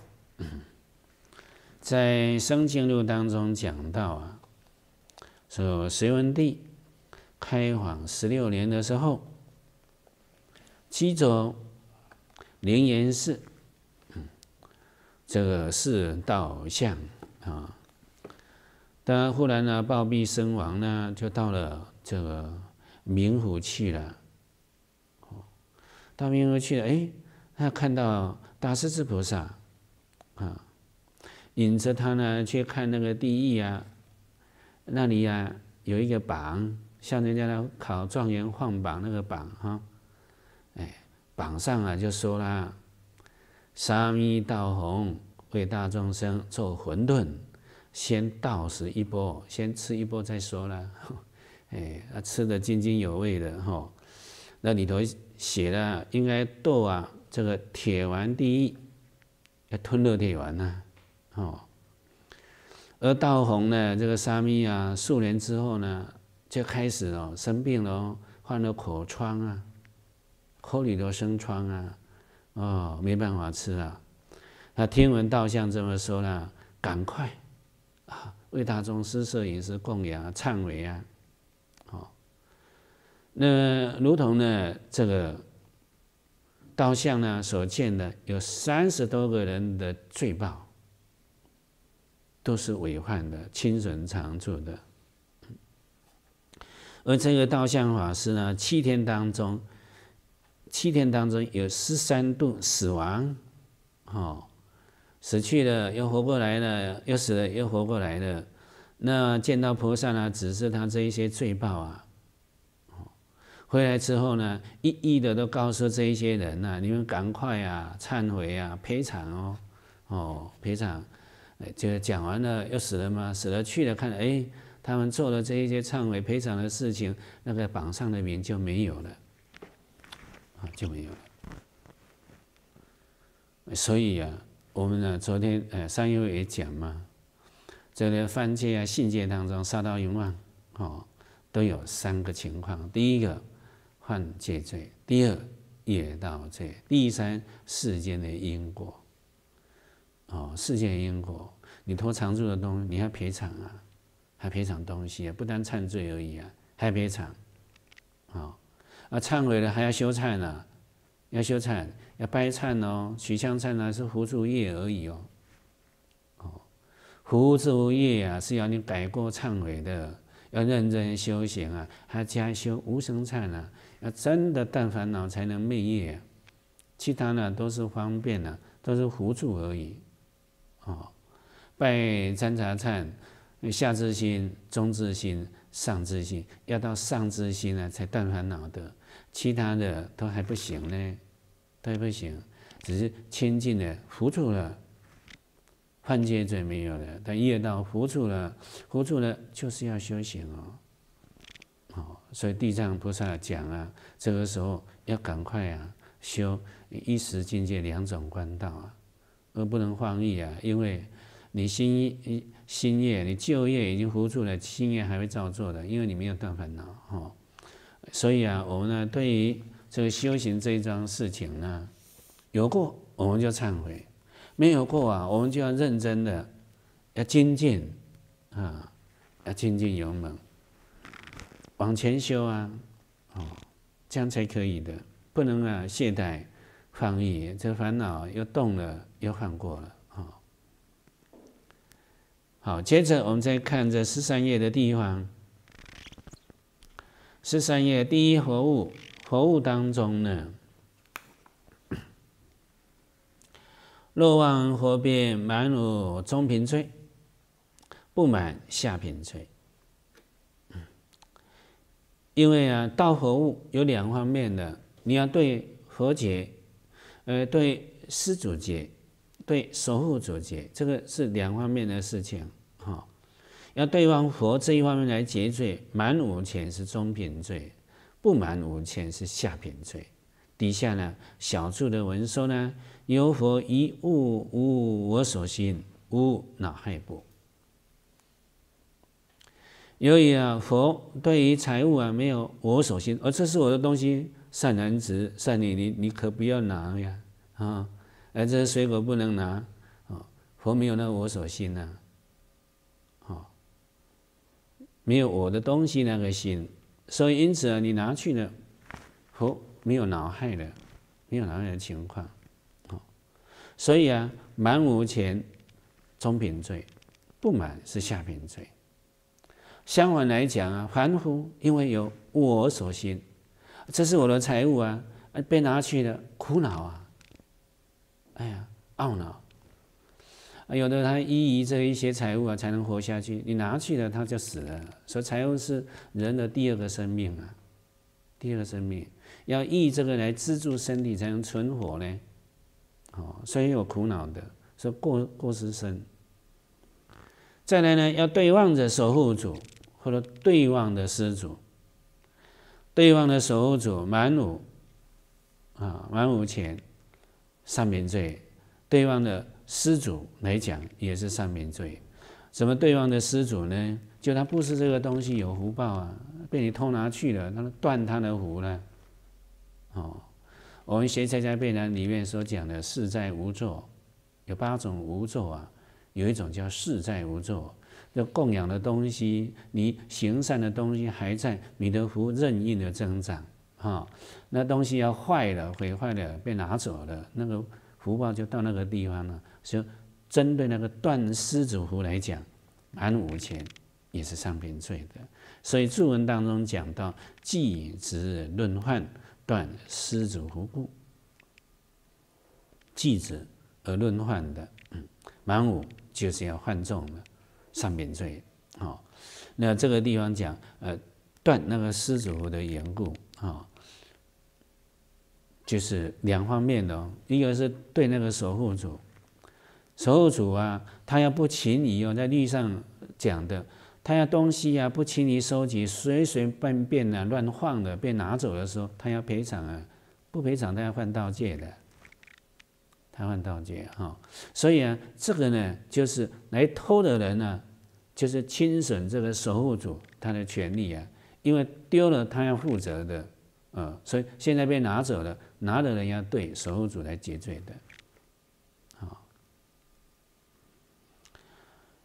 [SPEAKER 1] 在《生经录》当中讲到啊，说隋文帝开皇十六年的时候，七祖灵岩寺。这个四人道相啊，然忽然呢暴毙身亡呢，就到了这个冥府去了。到冥府去了，哎，他看到大势至菩萨啊，引着他呢去看那个地狱啊，那里啊有一个榜，像人家来考状元换榜那个榜哈，哎，榜上啊就说了。沙弥道宏为大众生做馄饨，先倒食一波，先吃一波再说了。<laughs> 哎，他吃的津津有味的哈。那里头写了，应该豆啊，这个铁丸第一，要吞了铁丸呢，哦。而道宏呢，这个沙弥啊，数年之后呢，就开始哦生病了，患了口疮啊，口里头生疮啊。哦，没办法吃啊！那听闻道相这么说呢，赶快啊，为大众施舍饮食供养忏悔啊！好，那如同呢这个道相呢所见的，有三十多个人的罪报，都是违犯的清纯常住的，而这个道相法师呢，七天当中。七天当中有十三度死亡，哦，死去了又活过来了，又死了又活过来了。那见到菩萨呢，指示他这一些罪报啊，回来之后呢，一一的都告诉这一些人啊，你们赶快啊，忏悔啊，赔偿哦，哦，赔偿。哎，就讲完了，又死了吗？死了去了，看哎，他们做了这一些忏悔赔偿的事情，那个榜上的名就没有了。就没有了。所以啊，我们呢，昨天呃，三月回也讲嘛，这个犯戒啊、信戒当中，杀盗淫妄，哦，都有三个情况：第一个，犯戒罪；第二，业道罪；第三，世间的因果。哦，世间的因果，你偷常住的东西，你要赔偿啊，还赔偿东西啊，不单忏罪而已啊，还赔偿，啊。啊，忏悔了还要修忏呢，要修忏，要拜忏哦，取香忏呢是辅助业而已哦。哦，扶助业啊是要你改过忏悔的，要认真修行啊，还要加修无生忏呢。要真的但烦恼才能灭业，其他呢都是方便呢，都是辅助而已。哦，拜三茶忏，下至心，中至心。上智心要到上智心呢才断烦恼的，其他的都还不行呢，都还不行，只是清净了、服处了，犯戒罪没有了，但业道服处了、服处了，就是要修行哦，哦，所以地藏菩萨讲啊，这个时候要赶快啊，修一时境界两种观道啊，而不能放逸啊，因为你心一。新业，你旧业已经糊住了，新业还会照做的，因为你没有断烦恼哦。所以啊，我们呢，对于这个修行这一桩事情呢，有过我们就忏悔，没有过啊，我们就要认真的要精进啊，要精进勇门往前修啊，哦，这样才可以的，不能啊懈怠放逸，这烦恼又动了又放过了。好，接着我们再看这十三页的地方。十三页第一活物，活物当中呢，<clears throat> 若望河边满如中平翠，不满下平翠。因为啊，道和物有两方面的，你要对和解，呃，对施主解。对守护者结，这个是两方面的事情，哈。要对方佛这一方面来结罪，满五千是中品罪，不满五千是下品罪。底下呢，小注的文说呢，由佛一物无我所心，无哪害不。由于啊，佛对于财物啊没有我所心，而这是我的东西，善男子、善女人，你可不要拿呀，啊。而这些水果不能拿啊！佛没有那个我所心呐，哦，没有我的东西那个心，所以因此啊，你拿去了，佛没有恼害的，没有恼害的情况，哦，所以啊，满无钱中品罪，不满是下品罪。相反来讲啊，凡夫因为有我所心，这是我的财物啊，被拿去了，苦恼啊。哎呀，懊恼啊！有的他依依这一些财物啊，才能活下去。你拿去了，他就死了。所以财物是人的第二个生命啊，第二个生命要依这个来资助身体，才能存活呢。哦，所以有苦恼的说过过失身。再来呢，要对望着守护主，或者对望的施主，对望的守护主满五啊，满五钱。善免罪，对方的施主来讲也是善免罪。什么对方的施主呢？就他布施这个东西有福报啊，被你偷拿去了，那断他的福了。哦，我们《学《在家备难》里面所讲的世在无作，有八种无作啊，有一种叫世在无作，这供养的东西，你行善的东西还在，你的福任意的增长。哈，那东西要坏了、毁坏了、被拿走了，那个福报就到那个地方了。所以，针对那个断失主福来讲，满五钱也是上品罪的。所以注文当中讲到，既子论患断失主福故，既止而论患的，嗯，满五就是要患重的上品罪。好，那这个地方讲，呃，断那个失主福的缘故啊。就是两方面的哦，一个是对那个守护主，守护主啊，他要不轻易哦，在律上讲的，他要东西啊不轻易收集，随随便便啊、乱晃的被拿走的时候，他要赔偿啊，不赔偿他要换盗戒的，他换盗窃哈，所以啊，这个呢就是来偷的人呢，就是侵损这个守护主他的权利啊，因为丢了他要负责的。嗯，所以现在被拿走了，拿的人要对守护主来结罪的。好，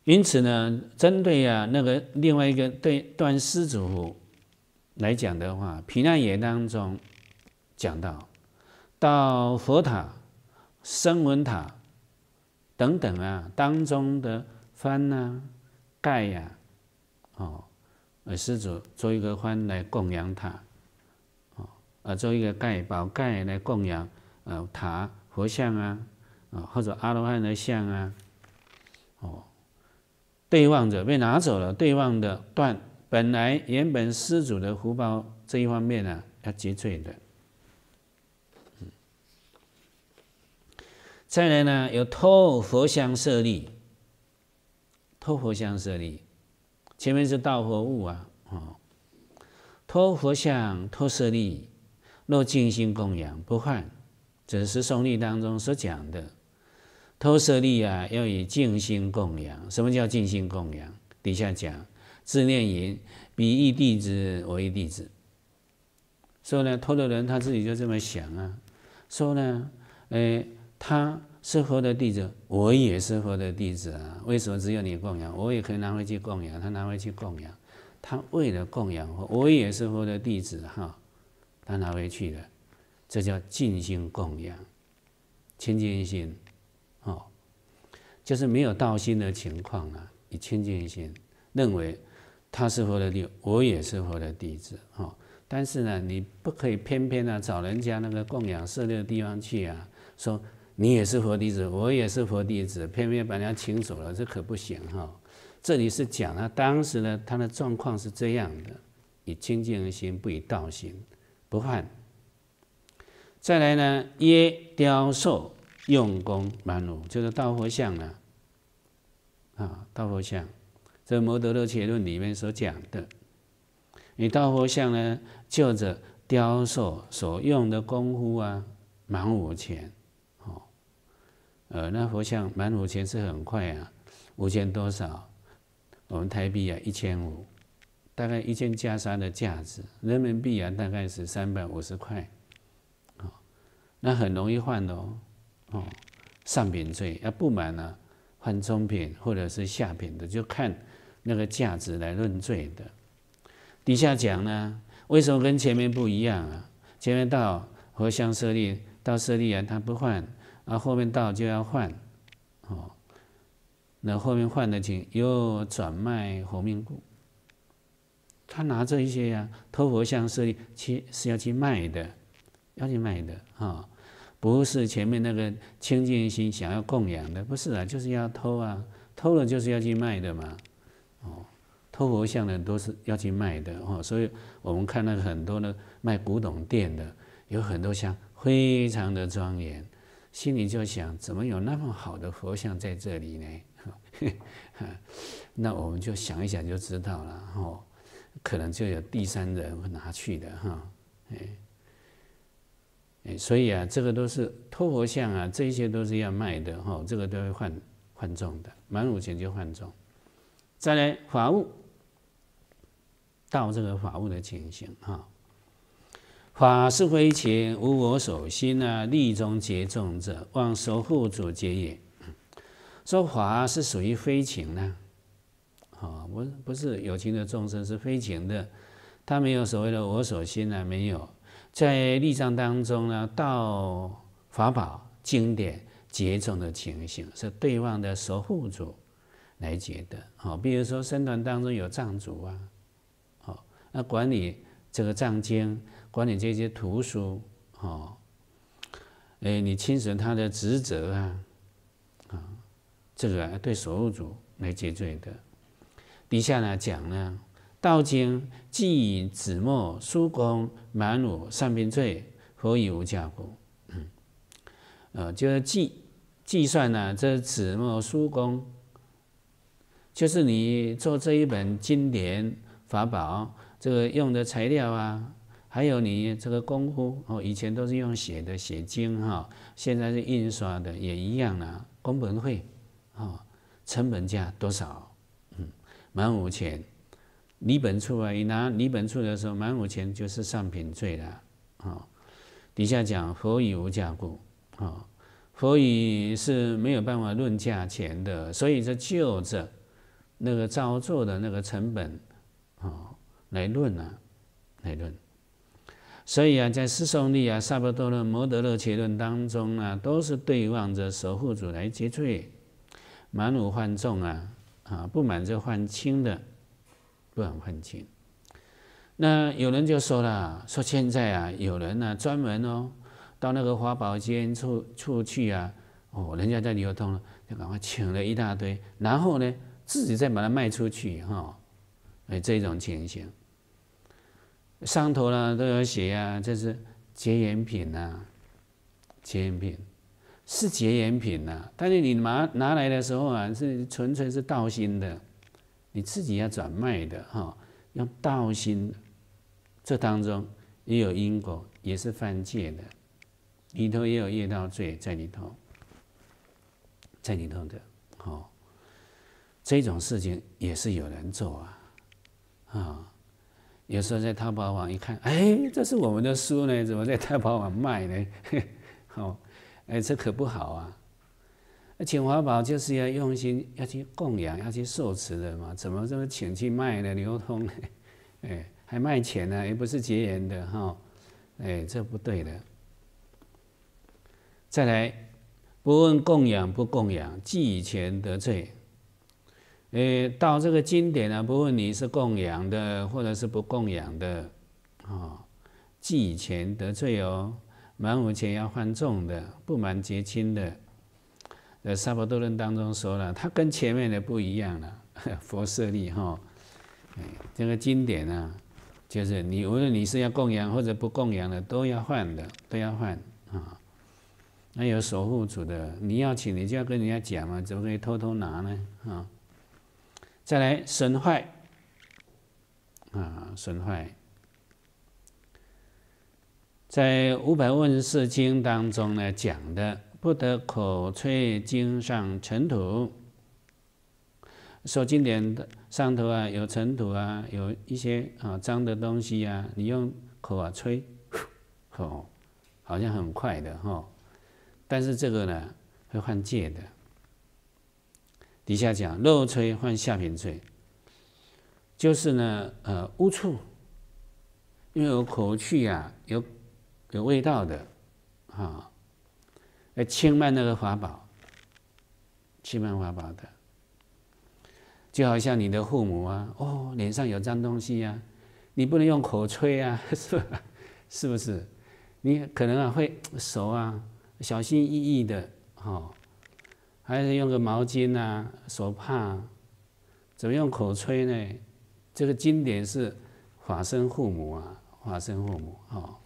[SPEAKER 1] 因此呢，针对啊那个另外一个对断施主来讲的话，平安夜当中讲到，到佛塔、声闻塔等等啊当中的幡啊、盖呀，哦，施主做一个幡来供养他。啊，做一个盖，宝盖来供养，呃，塔、佛像啊，啊，或者阿罗汉的像啊，哦，对望者被拿走了，对望的断，本来原本施主的福报这一方面呢，要结罪的。再来呢，有偷佛像舍利，偷佛像舍利，前面是道和物啊，哦，偷佛像偷舍利。若静心供养不换，这是《宋诵律》当中所讲的。偷舍利啊，要以静心供养。什么叫静心供养？底下讲：自念言，彼一弟子我一弟子。说呢，偷的人他自己就这么想啊，说呢，哎，他是佛的弟子，我也是佛的弟子啊。为什么只有你供养，我也可以拿回去供养？他拿回去供养，他为了供养我，我也是佛的弟子哈。他拿回去的，这叫尽心供养，清净心，哦，就是没有道心的情况呢。以清净心认为他是佛的弟我也是佛的弟子。哦，但是呢，你不可以偏偏呢找人家那个供养舍利的地方去啊，说你也是佛弟子，我也是佛弟子，偏偏把人家请走了，这可不行哈。这里是讲啊，当时呢他的状况是这样的，以清净心，不以道心。不换。再来呢？耶雕塑用工满五，就是大佛像呢。啊，大佛像，这《摩德勒切论里面所讲的，你大佛像呢，就着雕塑所用的功夫啊，满五千哦。呃，那佛像满五千是很快啊，五千多少？我们台币啊，一千五。大概一件袈裟的价值，人民币啊，大概是三百五十块，啊，那很容易换的哦，上品罪要不满了，换中品或者是下品的，就看那个价值来论罪的。底下讲呢，为什么跟前面不一样啊？前面到和香舍利到舍利啊，他不换，啊，后面到就要换，哦，那后面换的钱又转卖活命故。他拿这一些呀，偷佛像是其去是要去卖的，要去卖的啊，不是前面那个清净心想要供养的，不是啊，就是要偷啊，偷了就是要去卖的嘛。哦，偷佛像的都是要去卖的哦，所以我们看到很多的卖古董店的，有很多像非常的庄严，心里就想怎么有那么好的佛像在这里呢？<laughs> 那我们就想一想就知道了哦。可能就有第三人会拿去的哈，哎哎，所以啊，这个都是托佛像啊，这些都是要卖的哈，这个都会换换种的，满五千就换种。再来法物，到这个法物的情形哈，法是非情，无我手心啊，利中结众者，望守护者结也。说法是属于非情呢？啊，不不是有情的众生是非情的，他没有所谓的我所心呢，没有在历藏当中呢，到法宝经典结种的情形，是对方的守护主来结的。好，比如说僧团当中有藏族啊，好，那管理这个藏经，管理这些图书，好，哎，你亲视他的职责啊，啊，这个对守护主来结罪的。底下呢讲呢，道经以纸墨书工满五善品罪何以无价故，嗯，呃，就是计计算呢，这纸墨书工，就是你做这一本经典法宝，这个用的材料啊，还有你这个功夫哦，以前都是用写的写经哈，现在是印刷的也一样啦，工本费，哦，成本价多少？满五钱，李本处啊，你拿李本处的时候，满五钱就是上品罪了啊。底下讲佛以无价故啊，佛以是没有办法论价钱的，所以这就着那个造作的那个成本啊来论啊来论。所以啊，在斯隆利啊、萨婆多的摩德勒切论当中呢，都是对望着守护主来结罪，满五犯众啊。啊，不满就换轻的，不想换轻。那有人就说了，说现在啊，有人呢专门哦，到那个华宝间出出去啊，哦，人家在流通了，就赶快请了一大堆，然后呢，自己再把它卖出去哈，哎，这种情形。上头呢都有写啊，这是绝缘品呐，绝缘品。是节缘品呐，但是你拿拿来的时候啊，是纯粹是道心的，你自己要转卖的哈，用道心这当中也有因果，也是犯戒的，里头也有业道罪在里头，在里头的，哦，这种事情也是有人做啊，啊，有时候在淘宝网一看，哎，这是我们的书呢，怎么在淘宝网卖呢？好。<laughs> 哎，这可不好啊！那请法宝就是要用心，要去供养，要去受持的嘛。怎么这么请去卖呢？流通呢？<laughs> 哎，还卖钱呢？也不是结缘的哈。哎，这不对的。再来，不问供养不供养，寄钱得罪。哎，到这个经典呢，不问你是供养的或者是不供养的，啊，寄钱得罪哦。满五钱要换重的，不满结清的，呃，萨婆多论》当中说了，它跟前面的不一样了。<laughs> 佛舍利哈，哎，这个经典呢，就是你无论你是要供养或者不供养的，都要换的，都要换啊。那有守护主的，你要请，你就要跟人家讲嘛，怎么可以偷偷拿呢？啊，再来损坏啊，损坏。在《五百问世四经》当中呢，讲的不得口吹经上尘土。说经典的上头啊有尘土啊，有一些啊脏的东西啊，你用口啊吹，吼，<laughs> 好像很快的哈。但是这个呢会犯戒的。底下讲漏吹犯下品罪，就是呢呃污处，因为有口去呀有。有味道的，啊，来清迈那个法宝，清迈法宝的，就好像你的父母啊，哦，脸上有脏东西呀，你不能用口吹啊，<laughs> 是吧？是不是？你可能啊会手啊，小心翼翼的，哦，还是用个毛巾啊、手帕，怎么用口吹呢？这个经典是法身父母啊，法身父母，哦。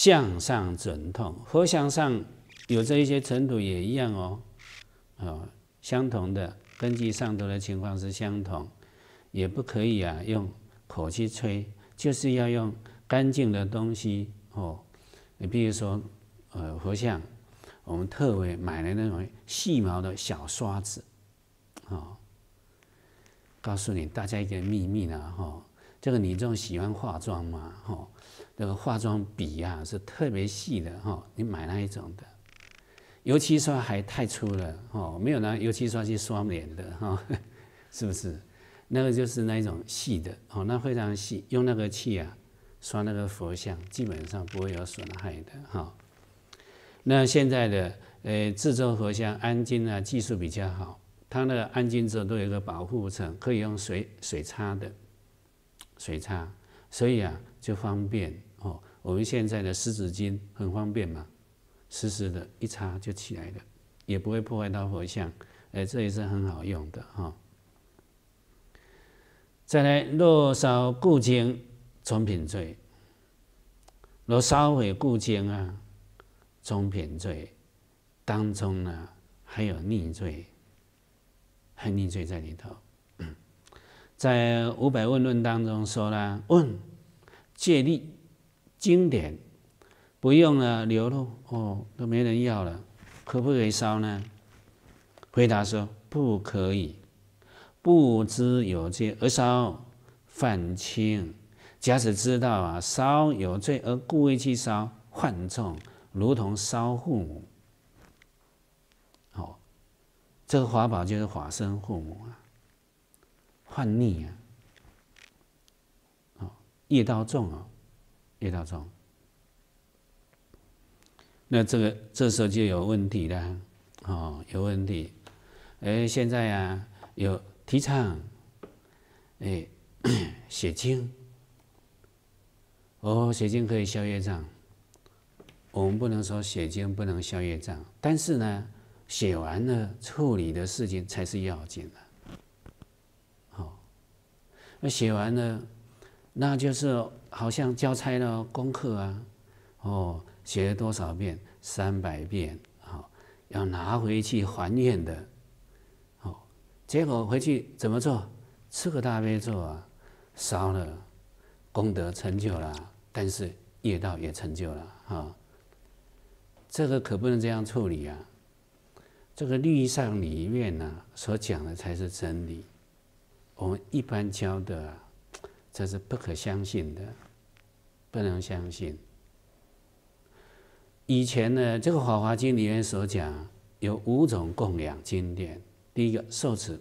[SPEAKER 1] 向上尘痛，佛像上有这一些尘土也一样哦，啊，相同的，根据上头的情况是相同，也不可以啊，用口去吹，就是要用干净的东西哦，你比如说，呃，佛像，我们特为买来那种细毛的小刷子，哦，告诉你大家一个秘密呢，哈，这个你这种喜欢化妆嘛，哈。那个化妆笔呀是特别细的哈，你买那一种的，油漆刷还太粗了哈，没有拿油漆刷去刷脸的哈，是不是？那个就是那一种细的哦，那非常细，用那个气啊刷那个佛像基本上不会有损害的哈。那现在的呃制作佛像安静啊技术比较好，它那个安静之后都有一个保护层，可以用水水擦的，水擦，所以啊就方便。我们现在的湿纸巾很方便嘛，湿湿的，一擦就起来了，也不会破坏到佛像，哎，这也是很好用的哦。再来，若烧故经，中品罪；若烧毁故经啊，中品罪当中呢，还有逆罪，还有逆罪在里头。在五百问论当中说呢，问借力。经典不用了，牛肉哦都没人要了，可不可以烧呢？回答说不可以，不知有罪而烧犯轻；假使知道啊，烧有罪而故意去烧犯重，如同烧父母。好，这个法宝就是化身父母啊，犯逆啊，哦业道重啊。业障，那这个这时候就有问题了，哦，有问题。哎，现在啊，有提倡，哎，<clears throat> 写经，哦，写经可以消业障。我们不能说写经不能消业障，但是呢，写完了处理的事情才是要紧的。好，那写完了。那就是好像交差了功课啊，哦，写了多少遍三百遍啊，要拿回去还愿的，哦，结果回去怎么做？吃个大悲咒啊，烧了，功德成就了，但是业道也成就了啊。这个可不能这样处理啊。这个《律上里面呢，所讲的才是真理，我们一般教的。这是不可相信的，不能相信。以前呢，这个《法华经》里面所讲有五种供养经典。第一个受持，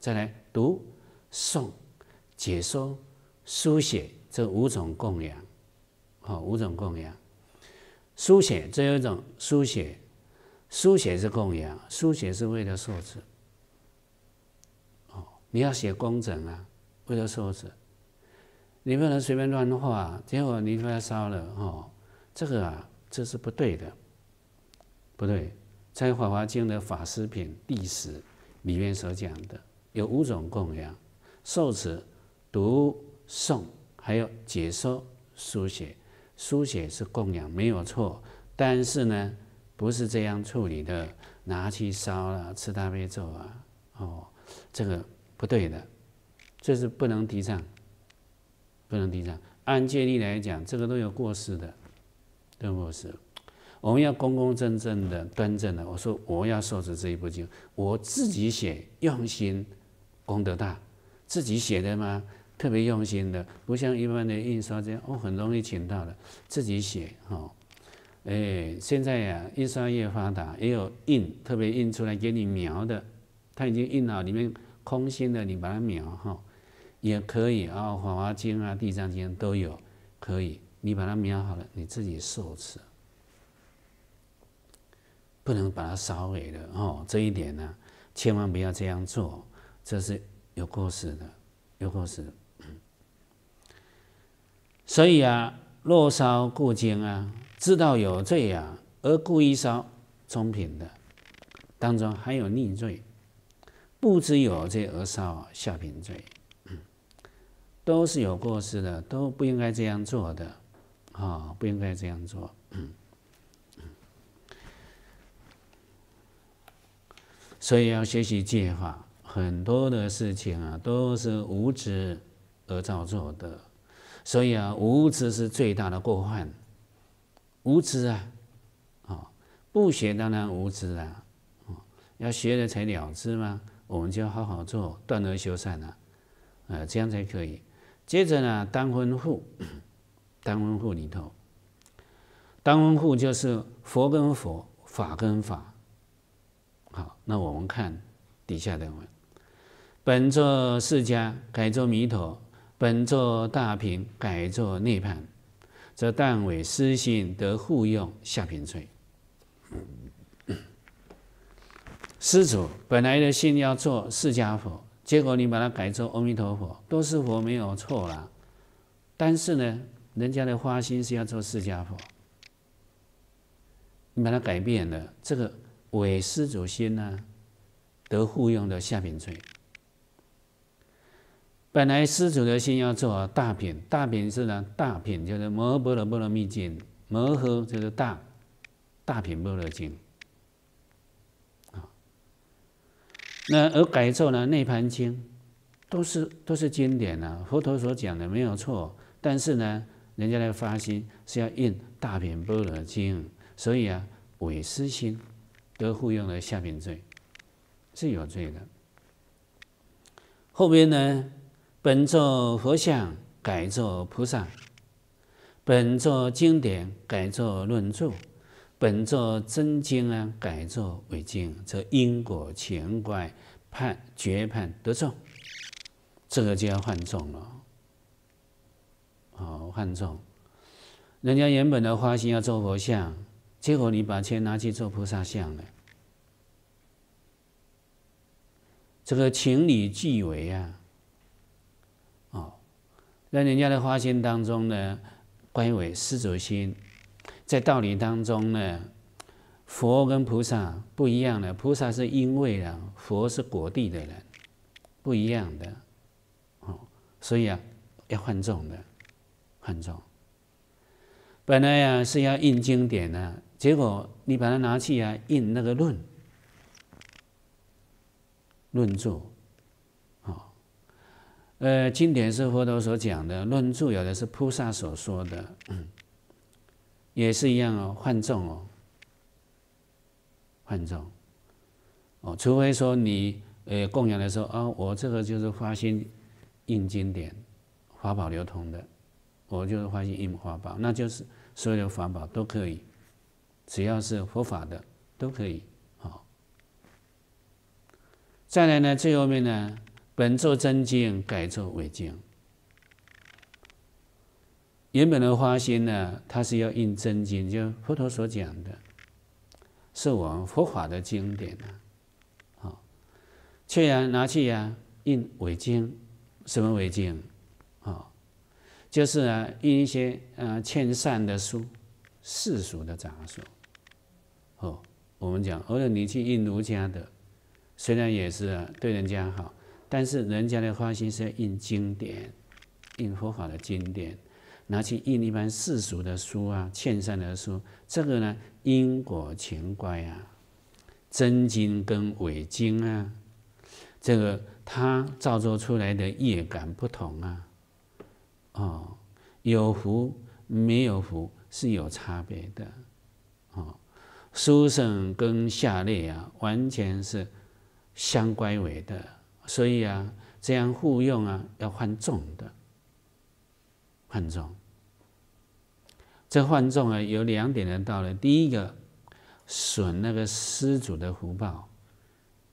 [SPEAKER 1] 再来读诵、解说、书写，这五种供养。好，五种供养。书写这有一种书写，书写是供养，书写是为了受持。哦，你要写工整啊，为了受持。你不能随便乱画，结果你发烧了哦。这个啊，这是不对的，不对。在《法华经》的法师品第十里面所讲的，有五种供养：受持、读诵，还有解说、书写。书写是供养，没有错。但是呢，不是这样处理的，拿去烧了，吃大悲咒啊，哦，这个不对的，这是不能提倡。不能提倡。按戒律来讲，这个都有过失的，都有过失。我们要公公正正的、端正的。我说我要受持这一部经，我自己写，用心，功德大。自己写的吗？特别用心的，不像一般的印刷这样，哦，很容易请到的。自己写，哈，哎，现在呀，印刷业发达，也有印，特别印出来给你描的，它已经印好，里面空心的，你把它描，哈。也可以啊，法华经》啊、地藏经》都有，可以。你把它描好了，你自己受持，不能把它烧毁了哦。这一点呢，千万不要这样做，这是有过失的，有过失。所以啊，若烧过经啊，知道有这样而故意烧中品的，当中还有逆罪；不知有这而烧下品罪。都是有过失的，都不应该这样做的，啊，不应该这样做。嗯，所以要学习戒法，很多的事情啊，都是无知而造作的，所以啊，无知是最大的过患。无知啊，啊，不学当然无知啊，哦、要学了才了知嘛。我们就要好好做断而修善啊，呃，这样才可以。接着呢，单婚户，单 <coughs> 婚户里头，单婚户就是佛跟佛法跟法。好，那我们看底下的文：本作释迦，改作弥陀；本作大品，改作涅判，则断为私性，得护用下品罪。施 <coughs> 主本来的心要做释迦佛。结果你把它改做阿弥陀佛，都是佛没有错啦。但是呢，人家的花心是要做释迦佛，你把它改变了，这个伪施主心呢，得护用的下品罪。本来施主的心要做大品，大品是呢，大品就是摩诃波罗波罗蜜经，摩诃就是大，大品波罗经。那而改造呢？内盘经都是都是经典呢。佛陀所讲的没有错，但是呢，人家的发心是要印大品般若经，所以啊，伪师心都附用了下品罪，是有罪的。后面呢，本作佛像改作菩萨，本作经典改作论著。本着真经啊，改作伪经，则因果前怪判决判得重，这个就要换种了。好，换种，人家原本的花心要做佛像，结果你把钱拿去做菩萨像了，这个情理俱违啊。哦，在人家的花心当中呢，归为失足心。在道理当中呢，佛跟菩萨不一样的，菩萨是因为啊，佛是果地的人，不一样的哦。所以啊，要换种的换种。本来呀是要印经典啊，结果你把它拿去啊印那个论论著，哦。呃，经典是佛陀所讲的，论著有的是菩萨所说的。嗯、也是一样哦，换众哦，换众哦，除非说你呃供养的时候啊，我这个就是发心印经典法宝流通的，我就是发心印法宝，那就是所有的法宝都可以，只要是佛法的都可以好。再来呢，最后面呢，本座真经改作伪经。原本的花心呢，它是要印真经，就佛陀所讲的，是我们佛法的经典呢。好，却然拿去呀印伪经，什么伪经？啊，就是啊印一些啊欠善的书，世俗的杂书。哦，我们讲，或者你去印儒家的，虽然也是啊对人家好，但是人家的花心是要印经典，印佛法的经典。拿去印一般世俗的书啊、欠善的书，这个呢因果情乖啊，真经跟伪经啊，这个它造作出来的业感不同啊，哦，有福没有福是有差别的，哦，书生跟下列啊完全是相乖违的，所以啊这样互用啊要换重的。换重。这换众啊，有两点的道理。第一个，损那个施主的福报，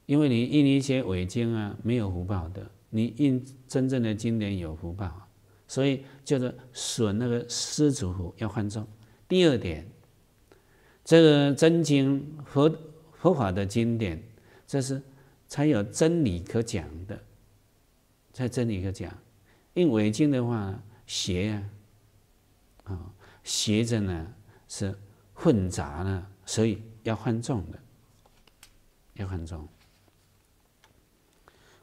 [SPEAKER 1] 因为你印一些伪经啊，没有福报的；你印真正的经典有福报，所以叫做损那个施主福要换重。第二点，这个真经佛佛法的经典，这是才有真理可讲的，才真理可讲，印伪经的话。邪啊，啊，邪着呢是混杂呢，所以要换重的，要换重。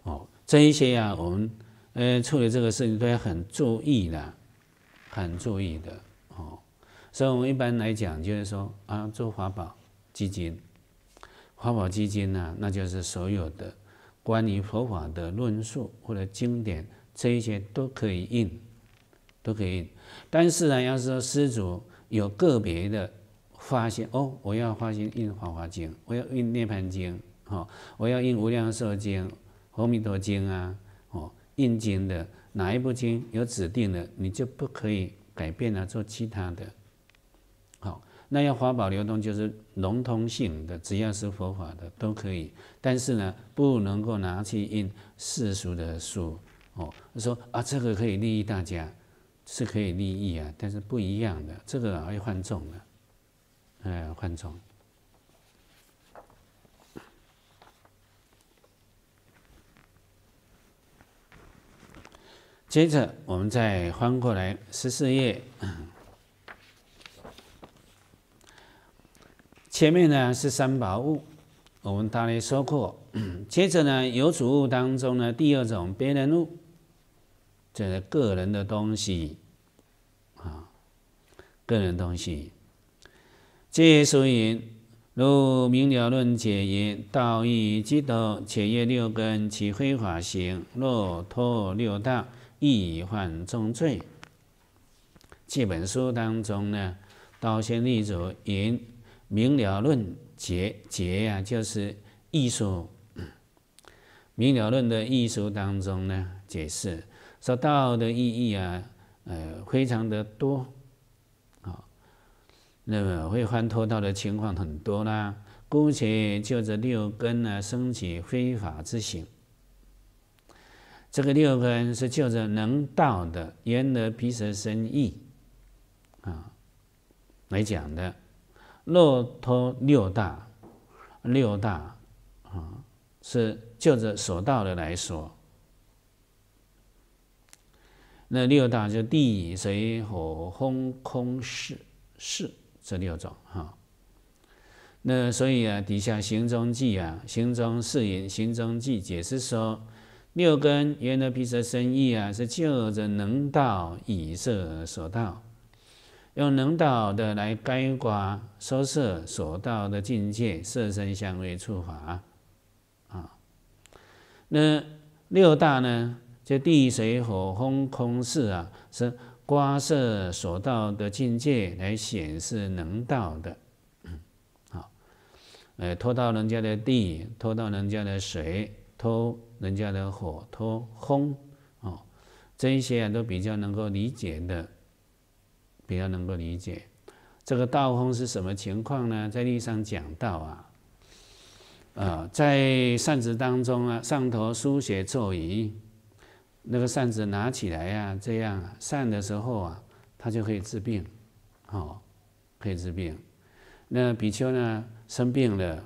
[SPEAKER 1] 哦，这一些呀，我们呃处理这个事情都要很注意的，很注意的哦。所以我们一般来讲就是说啊，做法宝基金，法宝基金呢，那就是所有的关于佛法的论述或者经典，这一些都可以印，都可以，但是呢，要是说施主有个别的发现哦，我要发现印《法华经》，我要印《涅盘经》哦，我要印《无量寿经》、《阿弥陀经》啊，哦，印经的哪一部经有指定的，你就不可以改变了做其他的。好，那要法宝流通就是笼统性的，只要是佛法的都可以，但是呢，不能够拿去印世俗的书哦。说啊，这个可以利益大家。是可以利益啊，但是不一样的，这个要换重的，哎，换重。接着我们再翻过来十四页，前面呢是三宝物，我们大概说过，接着呢有主物当中呢第二种别人物。这是个人的东西啊，个人东西。戒书云：“如明了论结言道义之道，且阅六根其非法行，若脱六道亦犯重罪。”这本书当中呢，《道宣律足云》：“明了论结结呀，就是艺术。明了论》的艺术当中呢，解释。”所道的意义啊，呃，非常的多，好，那么会翻脱道的情况很多啦。姑且就这六根呢，升起非法之行。这个六根是就着能道的言、耳、鼻、舌、身、意啊来讲的。若脱六大，六大啊，是就着所到的来说。那六大就地水火风空识，识这六种哈。那所以啊，底下行中记啊，行中是引行中记解释说，六根缘的皮色身意啊，是就着能道以色所导，用能导的来盖挂收摄所导的境界色身香味触法啊。那六大呢？这地水火风空四啊，是瓜色所到的境界来显示能到的，好，呃，拖到人家的地，拖到人家的水，拖人家的火，拖风哦，这一些啊都比较能够理解的，比较能够理解。这个道风是什么情况呢？在历史上讲到啊，啊，在扇子当中啊，上头书写咒语。那个扇子拿起来呀，这样扇的时候啊，它就可以治病，哦，可以治病。那比丘呢生病了，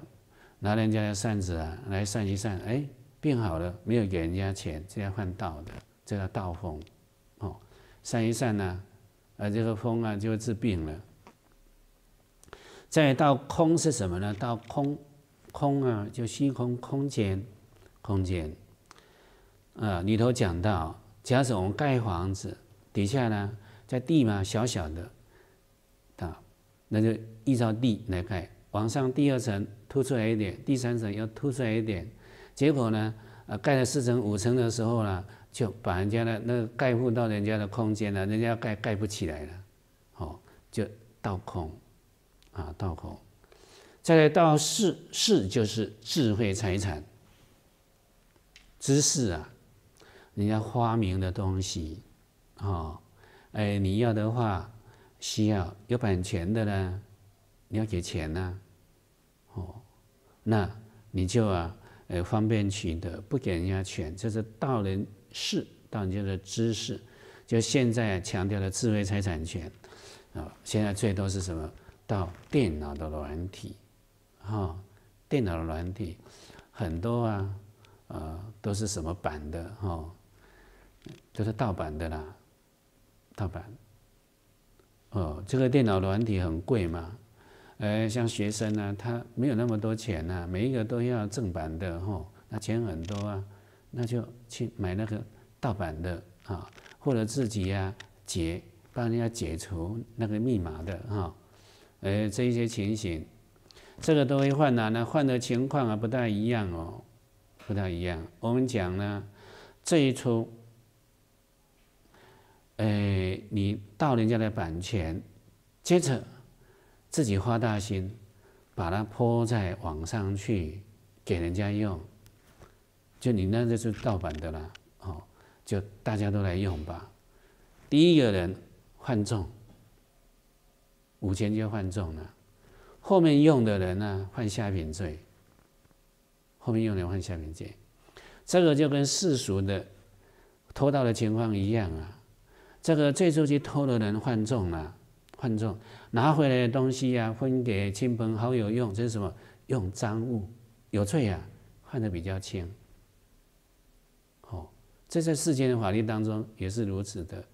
[SPEAKER 1] 拿人家的扇子啊来扇一扇，哎，病好了，没有给人家钱，这样换道的，这叫道风，哦，扇一扇呢，啊，这个风啊就会治病了。再到空是什么呢？到空，空啊，就虚空空间，空间。啊，里头讲到，假使我们盖房子底下呢，在地嘛小小的，啊，那就依照地来盖，往上第二层凸出来一点，第三层要凸出来一点，结果呢，呃，盖了四层五层的时候呢，就把人家的那盖户到人家的空间了，人家盖盖不起来了，哦，就倒空，啊，倒空，再来到势势就是智慧财产，知识啊。人家发明的东西，哦，哎，你要的话，需要有版权的呢，你要给钱呢，哦，那你就啊，呃，方便取得，不给人家钱，就是到人事，到人家的知识，就现在强调的智慧财产权，啊，现在最多是什么？到电脑的软体，哈，电脑的软体，很多啊，呃，都是什么版的，哈。都是盗版的啦，盗版。哦，这个电脑软体很贵嘛，呃，像学生呢，他没有那么多钱呐，每一个都要正版的吼，那钱很多啊，那就去买那个盗版的啊，或者自己呀解帮人家解除那个密码的哈，呃，这一些情形，这个都会换呐，那换的情况啊不大一样哦，不大一样。我们讲呢，这一出。哎，你盗人家的版权，接着自己花大心，把它泼在网上去给人家用，就你那就是盗版的了。哦，就大家都来用吧。第一个人犯重，五千就犯重了。后面用的人呢，犯下品罪。后面用的人换下品罪，这个就跟世俗的偷盗的情况一样啊。这个最初去偷的人犯重了，犯重拿回来的东西呀，分给亲朋好友用，这是什么？用赃物有罪啊，判的比较轻。哦，这在世间的法律当中也是如此的，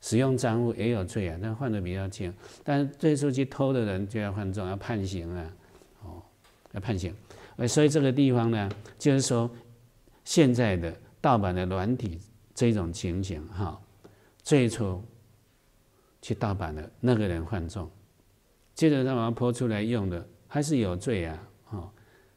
[SPEAKER 1] 使用赃物也有罪啊，但犯的比较轻。但最初去偷的人就要犯重，要判刑啊，哦，要判刑。所以这个地方呢，就是说现在的盗版的软体这种情形，哈。最初去盗版的那个人犯众，接着他把它泼出来用的，还是有罪啊，哦，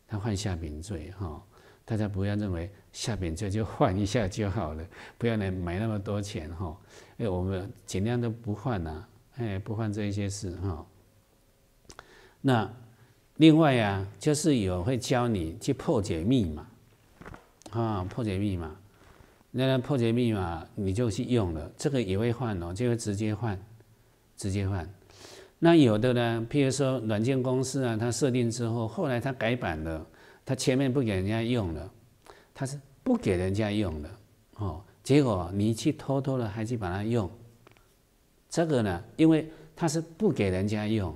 [SPEAKER 1] 他犯下品罪哈，大家不要认为下品罪就换一下就好了，<laughs> 不要来买那么多钱哈！哎，我们尽量都不换呐，哎，不换这一些事哈。那另外呀，就是有会教你去破解密码，啊，破解密码。那破解密码，你就去用了，这个也会换哦，就会直接换，直接换。那有的呢，譬如说软件公司啊，他设定之后，后来他改版了，他前面不给人家用了，他是不给人家用的哦。结果你去偷偷的还去把它用，这个呢，因为他是不给人家用，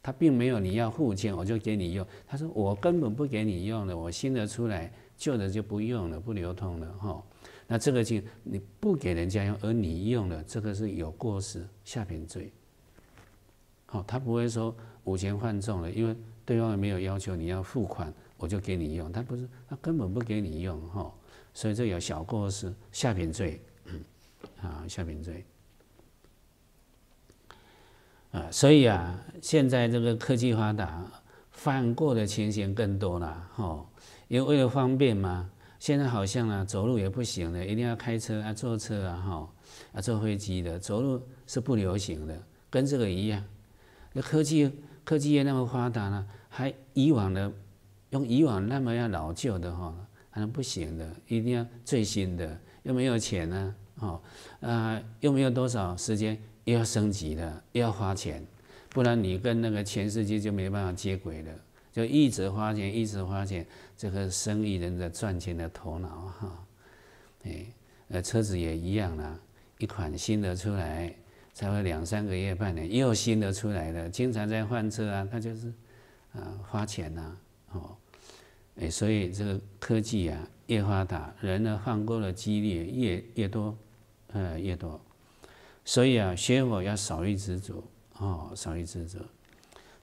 [SPEAKER 1] 他并没有你要付钱我就给你用，他说我根本不给你用了，我新的出来，旧的就不用了，不流通了哈。那这个就你不给人家用，而你用了，这个是有过失，下品罪。好，他不会说五钱换重了，因为对方没有要求你要付款，我就给你用。他不是，他根本不给你用哈。所以这有小过失，下品罪。嗯，下品罪。啊，所以啊，现在这个科技发达，犯过的情形更多了。哈，因为为了方便嘛。现在好像啊，走路也不行了，一定要开车啊，坐车啊，哈，啊坐飞机的，走路是不流行的。跟这个一样，那科技科技业那么发达了，还以往的用以往那么要老旧的哈，还是不行的，一定要最新的，又没有钱呢，哦，啊，又没有多少时间，又要升级的，又要花钱，不然你跟那个全世界就没办法接轨了。就一直花钱，一直花钱，这个生意人的赚钱的头脑哈，哎，呃，车子也一样啦，一款新的出来才会两三个月、半年，又新的出来了，经常在换车啊，他就是，啊，花钱呐，哦，哎，所以这个科技啊越发达，人呢换购的几率越越多，呃，越多，所以啊，学佛要少于知足哦，少于知足，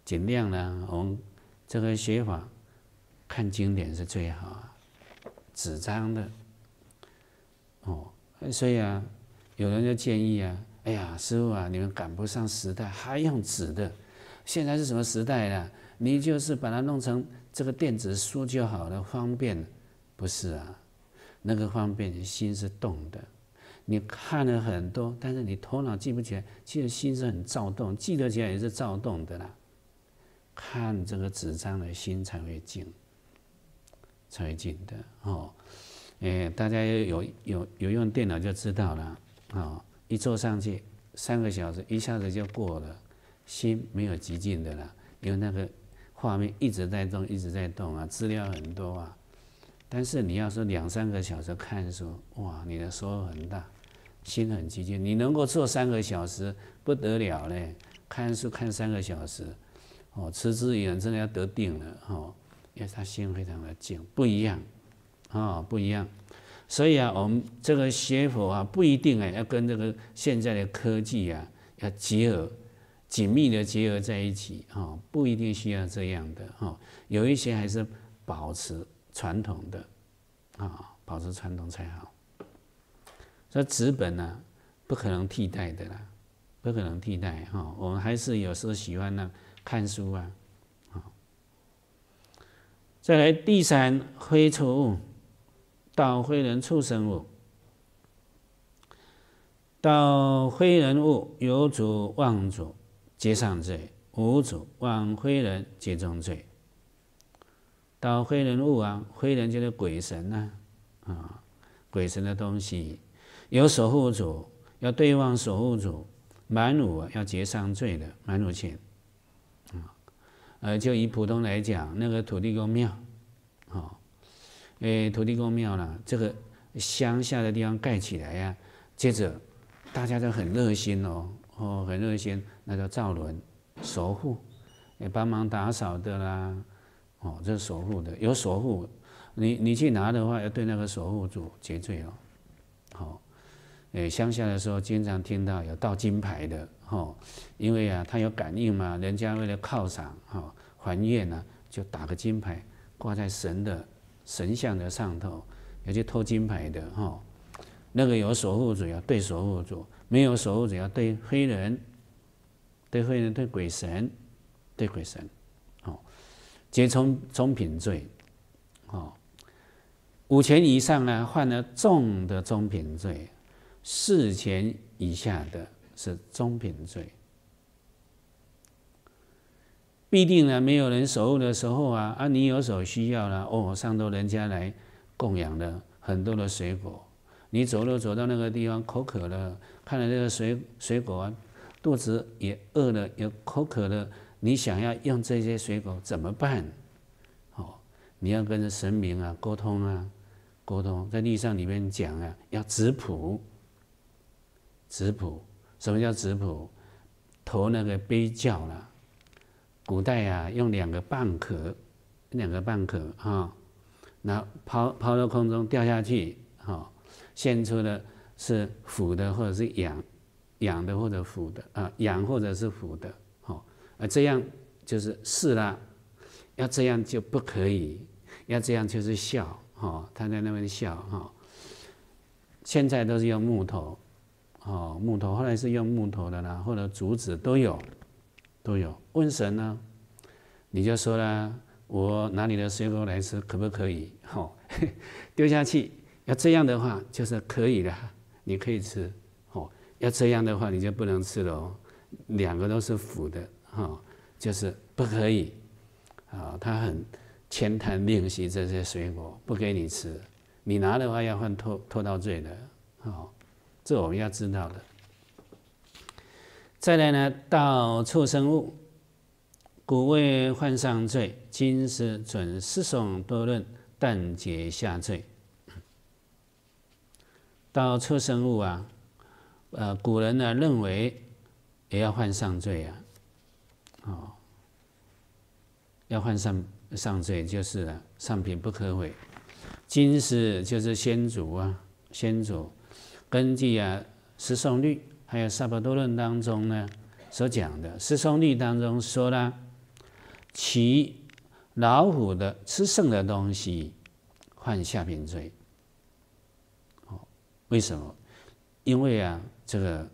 [SPEAKER 1] 尽量呢，我们。这个写法，看经典是最好啊，纸张的，哦，所以啊，有人就建议啊，哎呀，师傅啊，你们赶不上时代，还用纸的，现在是什么时代了？你就是把它弄成这个电子书就好了，方便，不是啊？那个方便，心是动的，你看了很多，但是你头脑记不起来，其实心是很躁动，记得起来也是躁动的啦。看这个纸张的心才会静，才会静的哦。哎，大家有有有用电脑就知道了啊！一坐上去三个小时，一下子就过了，心没有极静的了，因为那个画面一直在动，一直在动啊，资料很多啊。但是你要说两三个小时看书，哇，你的收获很大，心很急静。你能够坐三个小时，不得了嘞！看书看三个小时。哦，持之以恒，真的要得定了哈，因为他心非常的静，不一样啊，不一样。所以啊，我们这个师傅啊，不一定哎要跟这个现在的科技啊要结合，紧密的结合在一起哈，不一定需要这样的哈。有一些还是保持传统的啊，保持传统才好。所以纸本呢，不可能替代的啦，不可能替代哈。我们还是有时候喜欢呢。看书啊，好。再来第三，灰物，到灰人畜生物，到灰人物有主忘主结上罪，无主忘灰人结中罪。到灰人物啊，灰人间的鬼神呢，啊，鬼神的东西有守护主，要对望守护主，满啊、要结上罪的满午钱。呃，就以普通来讲，那个土地公庙，哦，诶，土地公庙呢，这个乡下的地方盖起来呀，接着大家都很热心哦，哦，很热心，那个造轮、守护、诶，帮忙打扫的啦，哦，这守护的有守护，你你去拿的话，要对那个守护主结罪哦，好，诶，乡下的时候经常听到有盗金牌的。哦，因为啊，他有感应嘛，人家为了犒赏哈还愿呢，就打个金牌挂在神的神像的上头，也就偷金牌的哈。那个有守护者要对守护者，没有守护者要对黑人，对黑人对鬼神，对鬼神，哦，结中中品罪，哦，五钱以上呢，犯了重的中品罪，四钱以下的。是中品罪，必定呢，没有人守护的时候啊，啊，你有所需要了，哦，上头人家来供养了很多的水果，你走路走到那个地方，口渴了，看了这个水水果啊，肚子也饿了，也口渴了，你想要用这些水果怎么办？哦，你要跟神明啊沟通啊，沟通，在《地上里面讲啊，要质朴，质朴。什么叫指朴？投那个杯叫了。古代呀，用两个蚌壳，两个蚌壳哈，然后抛抛到空中，掉下去哈，现出的是腐的或者是仰，仰的或者腐的啊，仰或者是腐的。哦，啊这样就是是啦，要这样就不可以，要这样就是笑哈，他在那边笑哈。现在都是用木头。哦，木头后来是用木头的啦，或者竹子都有，都有。问神呢，你就说啦，我拿你的水果来吃可不可以？哦，<laughs> 丢下去。要这样的话，就是可以的，你可以吃。哦，要这样的话，你就不能吃了哦。两个都是腐的，哦，就是不可以。啊，他很谦谈吝惜这些水果，不给你吃。你拿的话，要犯偷偷盗罪的。哦。这我们要知道的。再来呢，到畜生物，古谓犯上罪，今时准十种多论断解下罪。到畜生物啊，呃，古人呢认为也要犯上罪啊，哦，要犯上上罪就是啊、上品不可毁。今时就是先祖啊，先祖。根据啊，《十诵律》还有《萨婆多论》当中呢，所讲的，《十诵律》当中说呢，其老虎的吃剩的东西，犯下品罪。哦，为什么？因为啊，这个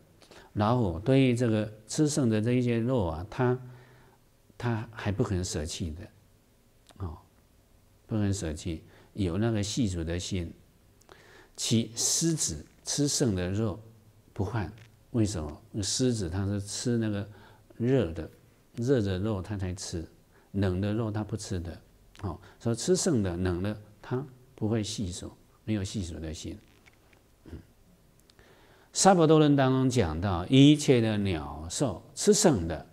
[SPEAKER 1] 老虎对于这个吃剩的这一些肉啊，它它还不肯舍弃的，哦，不肯舍弃，有那个细主的心，其狮子。吃剩的肉不换，为什么？狮子它是吃那个热的热的肉，它才吃冷的肉，它不吃的。哦，所以吃剩的冷的，它不会细数，没有细数的心。嗯，《沙婆多论》当中讲到，一切的鸟兽吃剩的，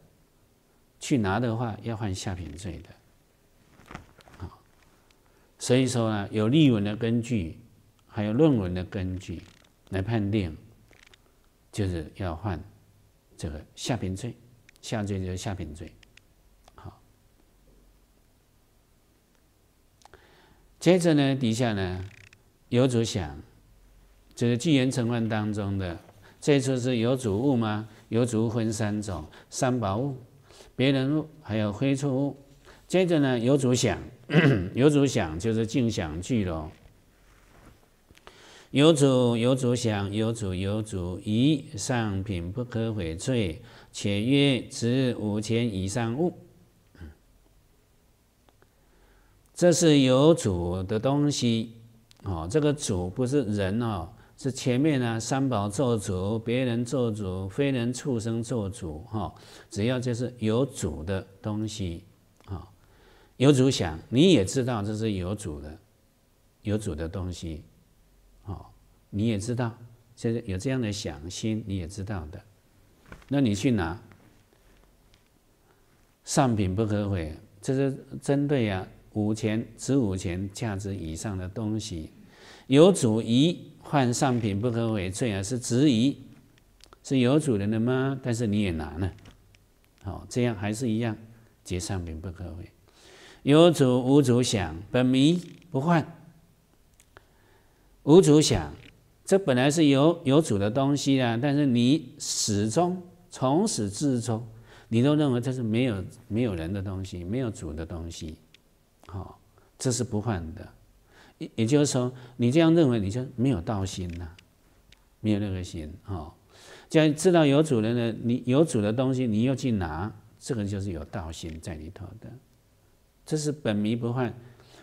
[SPEAKER 1] 去拿的话要犯下品罪的。好，所以说呢，有例文的根据，还有论文的根据。来判定，就是要犯这个下品罪，下罪就是下品罪。好，接着呢底下呢有主想，就是《纪元成分当中的这次是有主物吗？有主分三种：三宝物、别人物，还有非处物。接着呢有主想，<coughs> 有主想就是静想聚拢。有主，有主想，有主，有主一上品不可毁罪，且曰值五千以上物。这是有主的东西哦。这个主不是人哦，是前面呢三宝做主，别人做主，非人畜生做主哈。只要就是有主的东西啊，有主想，你也知道这是有主的，有主的东西。你也知道，这有这样的想心，你也知道的。那你去拿上品不可毁，这是针对啊五钱、值五钱价值以上的东西。有主疑换上品不可毁罪啊，是质疑，是有主人的吗？但是你也拿了，好，这样还是一样，劫上品不可毁。有主无主想本迷不换，无主想。这本来是有有主的东西啊，但是你始终从始至终，你都认为这是没有没有人的东西，没有主的东西，好，这是不换的。也也就是说，你这样认为，你就没有道心了，没有那个心啊。既然知道有主人的，你有主的东西，你又去拿，这个就是有道心在里头的。这是本迷不换。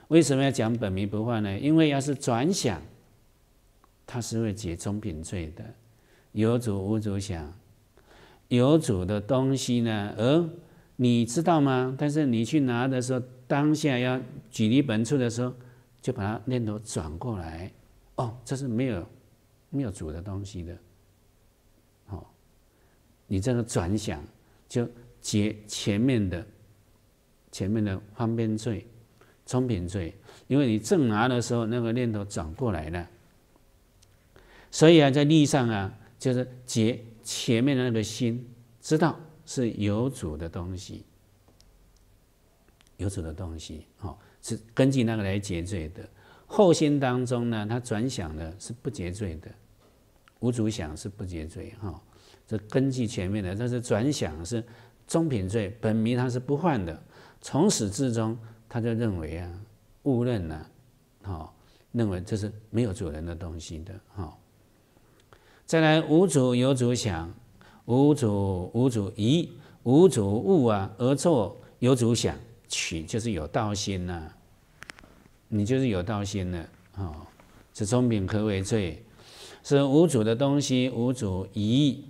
[SPEAKER 1] 为什么要讲本迷不换呢？因为要是转想。他是会解中品罪的，有主无主想，有主的东西呢？呃，你知道吗？但是你去拿的时候，当下要举离本处的时候，就把它念头转过来。哦，这是没有没有主的东西的。好，你这个转想就解前面的前面的方便罪、中品罪，因为你正拿的时候，那个念头转过来了。所以啊，在利益上啊，就是结前面的那个心，知道是有主的东西，有主的东西，哦，是根据那个来结罪的。后心当中呢，他转想呢是不结罪的，无主想是不结罪哈。这根据前面的，但是转想是中品罪本迷，他是不换的，从始至终他就认为啊，误认了，好，认为这是没有主人的东西的，哈。再来无主有主想，无主无主移，无主物啊而作有主想取就是有道心呐，你就是有道心了哦。是中丙科为罪，是无主的东西无主移，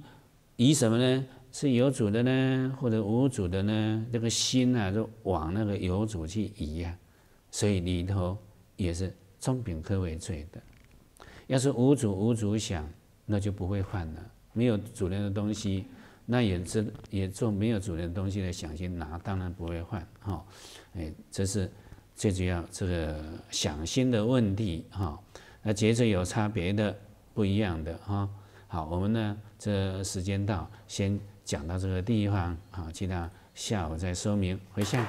[SPEAKER 1] 移什么呢？是有主的呢，或者无主的呢？这个心啊，就往那个有主去移啊，所以里头也是中丙科为罪的。要是无主无主想。那就不会换了，没有主人的东西，那也知也做没有主人的东西的想心拿，当然不会换哈，哎，这是最主要这个想心的问题哈，那接着有差别的不一样的哈，好，我们呢这时间到，先讲到这个地方好，记得下午再说明回向。